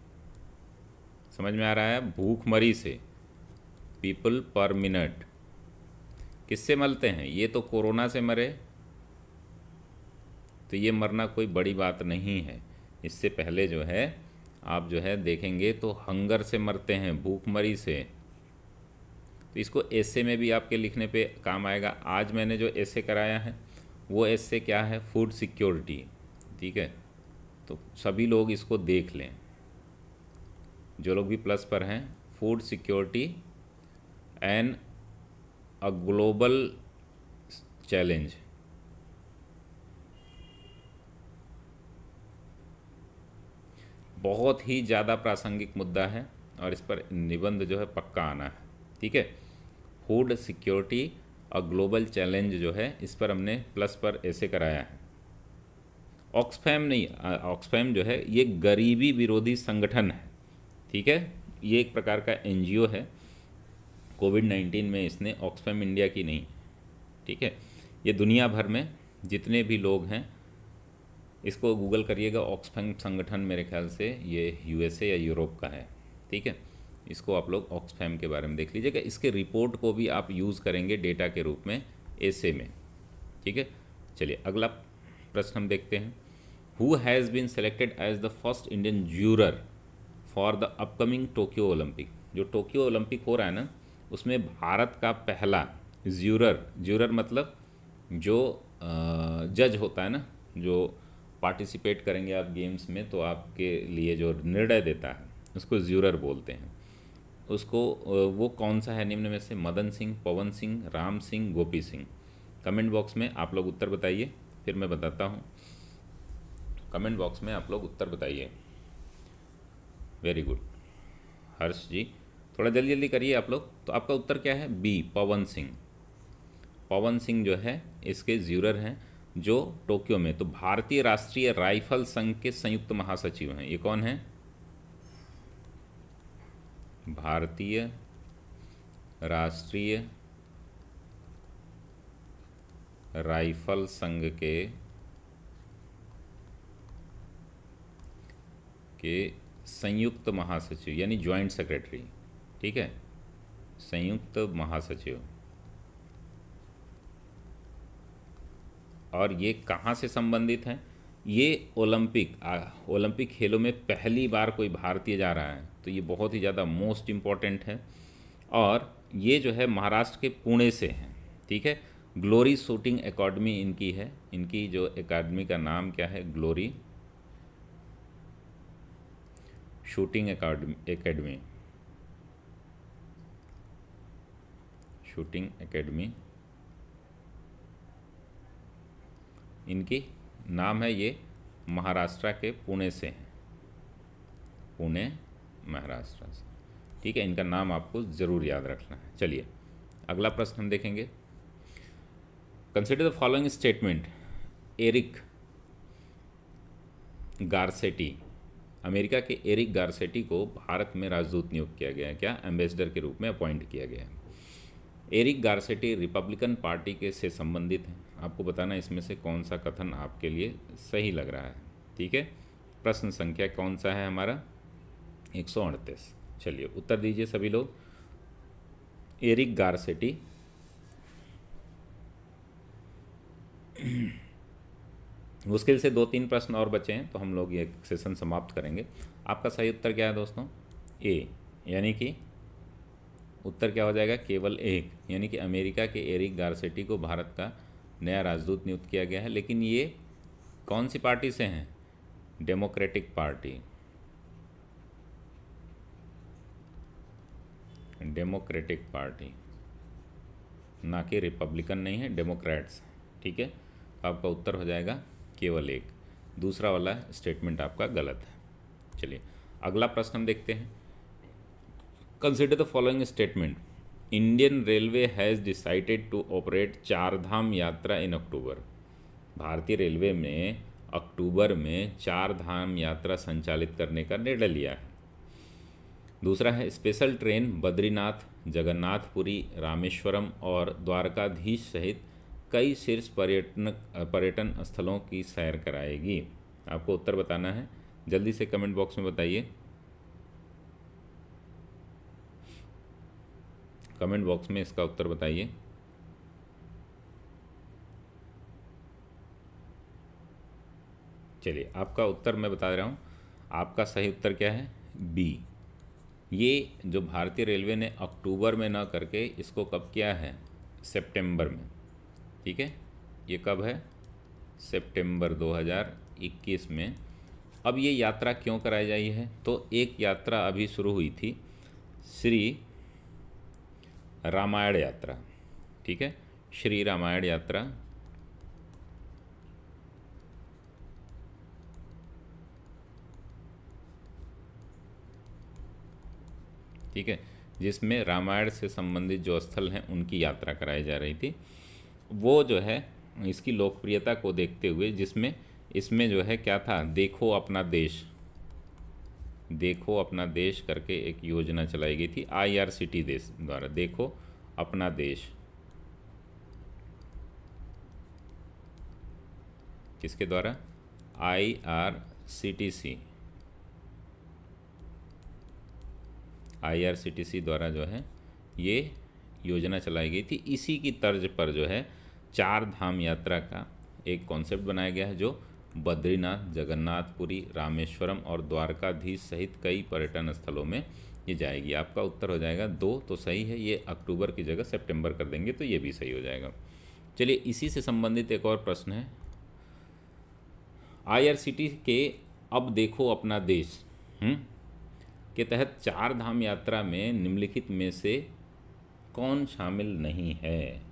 समझ में आ रहा है भूखमरी से पीपल पर मिनट किससे मरते हैं ये तो कोरोना से मरे तो ये मरना कोई बड़ी बात नहीं है इससे पहले जो है आप जो है देखेंगे तो हंगर से मरते हैं भूखमरी से तो इसको ऐसे में भी आपके लिखने पे काम आएगा आज मैंने जो ऐसे कराया है वो ऐसे क्या है फूड सिक्योरिटी ठीक है तो सभी लोग इसको देख लें जो लोग भी प्लस पर हैं food security and a global challenge बहुत ही ज़्यादा प्रासंगिक मुद्दा है और इस पर निबंध जो है पक्का आना है ठीक है फूड सिक्योरिटी और ग्लोबल चैलेंज जो है इस पर हमने प्लस पर ऐसे कराया है ऑक्सफैम नहीं ऑक्सफैम जो है ये गरीबी विरोधी संगठन है ठीक है ये एक प्रकार का एन है कोविड नाइन्टीन में इसने ऑक्सफैम इंडिया की नहीं ठीक है ये दुनिया भर में जितने भी लोग हैं इसको गूगल करिएगा ऑक्सफैम संगठन मेरे ख्याल से ये यूएसए या यूरोप का है ठीक है इसको आप लोग ऑक्सफैम के बारे में देख लीजिएगा इसके रिपोर्ट को भी आप यूज़ करेंगे डेटा के रूप में ऐसे में ठीक है चलिए अगला प्रश्न हम देखते हैं who has been selected as the first Indian juror for the upcoming Tokyo Olympic जो टोक्यो ओलंपिक हो रहा है ना उसमें भारत का पहला ज्यूरर ज्यूरर मतलब जो जज होता है ना जो पार्टिसिपेट करेंगे आप गेम्स में तो आपके लिए जो निर्णय देता है उसको ज्यूरर बोलते हैं उसको वो कौन सा है निम्न में से मदन सिंह पवन सिंह राम सिंह गोपी सिंह कमेंट बॉक्स में आप लोग उत्तर बताइए फिर मैं बताता हूँ कमेंट बॉक्स में आप लोग उत्तर बताइए वेरी गुड हर्ष जी थोड़ा जल्दी जल्दी करिए आप लोग तो आपका उत्तर क्या है बी पवन सिंह पवन सिंह जो है इसके ज्यूरर हैं जो टोक्यो में तो भारतीय राष्ट्रीय राइफल संघ के संयुक्त महासचिव हैं ये कौन है भारतीय राष्ट्रीय राइफल संघ के के संयुक्त महासचिव यानी ज्वाइंट सेक्रेटरी ठीक है संयुक्त महासचिव और ये कहाँ से संबंधित हैं ये ओलंपिक ओलंपिक खेलों में पहली बार कोई भारतीय जा रहा है तो ये बहुत ही ज़्यादा मोस्ट इम्पॉर्टेंट है और ये जो है महाराष्ट्र के पुणे से हैं ठीक है ग्लोरी शूटिंग एकेडमी इनकी है इनकी जो एकेडमी का नाम क्या है glory shooting academy academy shooting academy इनकी नाम है ये महाराष्ट्र के पुणे से हैं पुणे महाराष्ट्र से ठीक है इनका नाम आपको ज़रूर याद रखना है चलिए अगला प्रश्न हम देखेंगे consider the following statement Eric Garcetti America के एरिक गारसेटी को भारत में राजदूत नियुक्त किया गया है क्या एम्बेसडर के रूप में अपॉइंट किया गया है एरिक गारसेटी रिपब्लिकन पार्टी के से संबंधित हैं आपको बताना इसमें से कौन सा कथन आपके लिए सही लग रहा है ठीक है प्रश्न संख्या कौन सा है हमारा एक सौ अड़तीस चलिए उत्तर दीजिए सभी लोग एरिक गारसेटी मुश्किल से दो तीन प्रश्न और बचे हैं तो हम लोग ये सेशन समाप्त करेंगे आपका सही उत्तर क्या है दोस्तों ए यानी कि उत्तर क्या हो जाएगा केवल एक यानी कि अमेरिका के एरिक गारसेटी को भारत का नया राजदूत नियुक्त किया गया है लेकिन ये कौन सी पार्टी से हैं डेमोक्रेटिक पार्टी डेमोक्रेटिक पार्टी ना कि रिपब्लिकन नहीं है डेमोक्रेट्स ठीक है तो आपका उत्तर हो जाएगा केवल एक दूसरा वाला स्टेटमेंट आपका गलत है चलिए अगला प्रश्न हम देखते हैं consider the following statement Indian railway has decided to operate Chardham yatra in अक्टूबर भारतीय रेलवे में अक्टूबर में चार धाम यात्रा संचालित करने का निर्णय लिया है दूसरा है स्पेशल ट्रेन बद्रीनाथ जगन्नाथपुरी रामेश्वरम और द्वारकाधीश सहित कई शीर्ष पर्यटन पर्यटन स्थलों की सैर कराएगी आपको उत्तर बताना है जल्दी से कमेंट बॉक्स में बताइए कमेंट बॉक्स में इसका उत्तर बताइए चलिए आपका उत्तर मैं बता रहा हूँ आपका सही उत्तर क्या है बी ये जो भारतीय रेलवे ने अक्टूबर में ना करके इसको कब किया है सितंबर में ठीक है ये कब है सितंबर 2021 में अब ये यात्रा क्यों कराई जाई है तो एक यात्रा अभी शुरू हुई थी श्री रामायण यात्रा ठीक है श्री रामायण यात्रा ठीक है जिसमें रामायण से संबंधित जो स्थल हैं उनकी यात्रा कराई जा रही थी वो जो है इसकी लोकप्रियता को देखते हुए जिसमें इसमें जो है क्या था देखो अपना देश देखो अपना देश करके एक योजना चलाई गई थी टी देश द्वारा देखो अपना देश किसके द्वारा I R C T C IRCTC द्वारा जो है ये योजना चलाई गई थी इसी की तर्ज पर जो है चार धाम यात्रा का एक कॉन्सेप्ट बनाया गया है जो बद्रीनाथ जगन्नाथपुरी रामेश्वरम और द्वारकाधीश सहित कई पर्यटन स्थलों में ये जाएगी आपका उत्तर हो जाएगा दो तो सही है ये अक्टूबर की जगह सेप्टेम्बर कर देंगे तो ये भी सही हो जाएगा चलिए इसी से संबंधित एक और प्रश्न है आई के अब देखो अपना देश हुँ? हम्म, के तहत चार धाम यात्रा में निम्नलिखित में से कौन शामिल नहीं है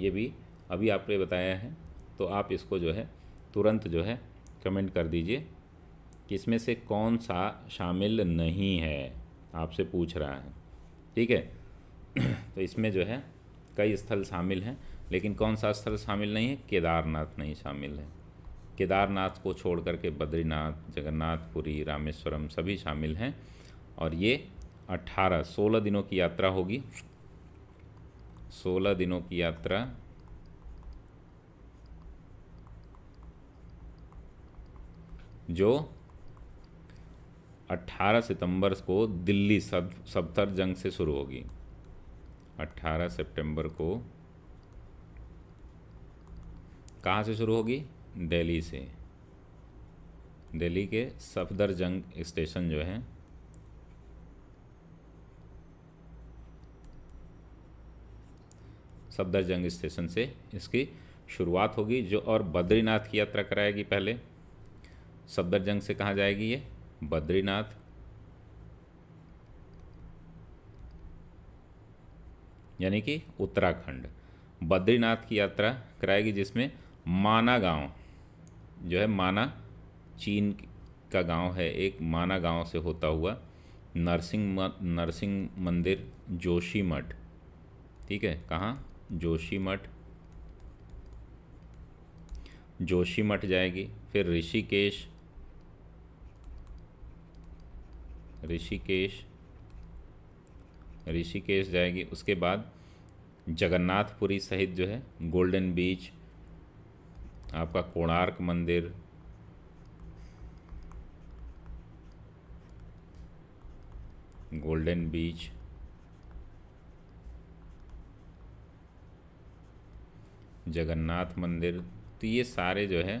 ये भी अभी आपने बताया है तो आप इसको जो है तुरंत जो है कमेंट कर दीजिए कि इसमें से कौन सा शामिल नहीं है आपसे पूछ रहा है ठीक है तो इसमें जो है कई स्थल शामिल हैं लेकिन कौन सा स्थल शामिल नहीं है केदारनाथ नहीं शामिल है केदारनाथ को छोड़ के बद्रीनाथ जगन्नाथपुरी रामेश्वरम सभी शामिल हैं और ये अट्ठारह सोलह दिनों की यात्रा होगी सोलह दिनों की यात्रा जो 18 सितंबर को दिल्ली सब सफदर जंग से शुरू होगी 18 सितंबर को कहाँ से शुरू होगी दिल्ली से दिल्ली के सफदर जंग स्टेशन जो है सफदरजंग स्टेशन से इसकी शुरुआत होगी जो और बद्रीनाथ की यात्रा कराएगी पहले सफदरजंग से कहाँ जाएगी ये बद्रीनाथ यानी कि उत्तराखंड बद्रीनाथ की यात्रा कराएगी जिसमें माना गांव जो है माना चीन का गांव है एक माना गांव से होता हुआ नरसिंह नरसिंह मंदिर जोशी मठ ठीक है कहाँ जोशी मठ जोशी मठ जाएगी फिर ऋषिकेश ऋषिकेश ऋषिकेश जाएगी उसके बाद जगन्नाथपुरी सहित जो है गोल्डन बीच आपका कोणार्क मंदिर गोल्डन बीच जगन्नाथ मंदिर तो ये सारे जो है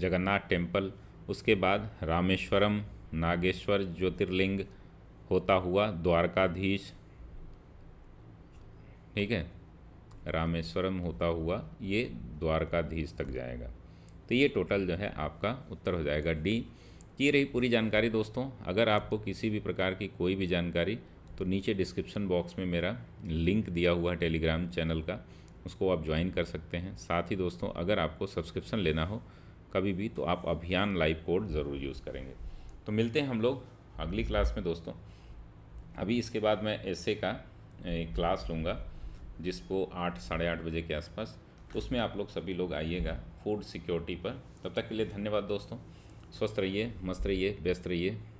जगन्नाथ टेम्पल उसके बाद रामेश्वरम नागेश्वर ज्योतिर्लिंग होता हुआ द्वारकाधीश ठीक है रामेश्वरम होता हुआ ये द्वारकाधीश तक जाएगा तो ये टोटल जो है आपका उत्तर हो जाएगा डी ये रही पूरी जानकारी दोस्तों अगर आपको किसी भी प्रकार की कोई भी जानकारी तो नीचे डिस्क्रिप्शन बॉक्स में मेरा लिंक दिया हुआ है टेलीग्राम चैनल का उसको आप ज्वाइन कर सकते हैं साथ ही दोस्तों अगर आपको सब्सक्रिप्शन लेना हो कभी भी तो आप अभियान लाइव कोड ज़रूर यूज़ करेंगे तो मिलते हैं हम लोग अगली क्लास में दोस्तों अभी इसके बाद मैं ऐसे का एक क्लास लूँगा जिसको आठ साढ़े आठ बजे के आसपास उसमें आप लोग सभी लोग आइएगा फूड सिक्योरिटी पर तब तक के लिए धन्यवाद दोस्तों स्वस्थ रहिए मस्त रहिए व्यस्त रहिए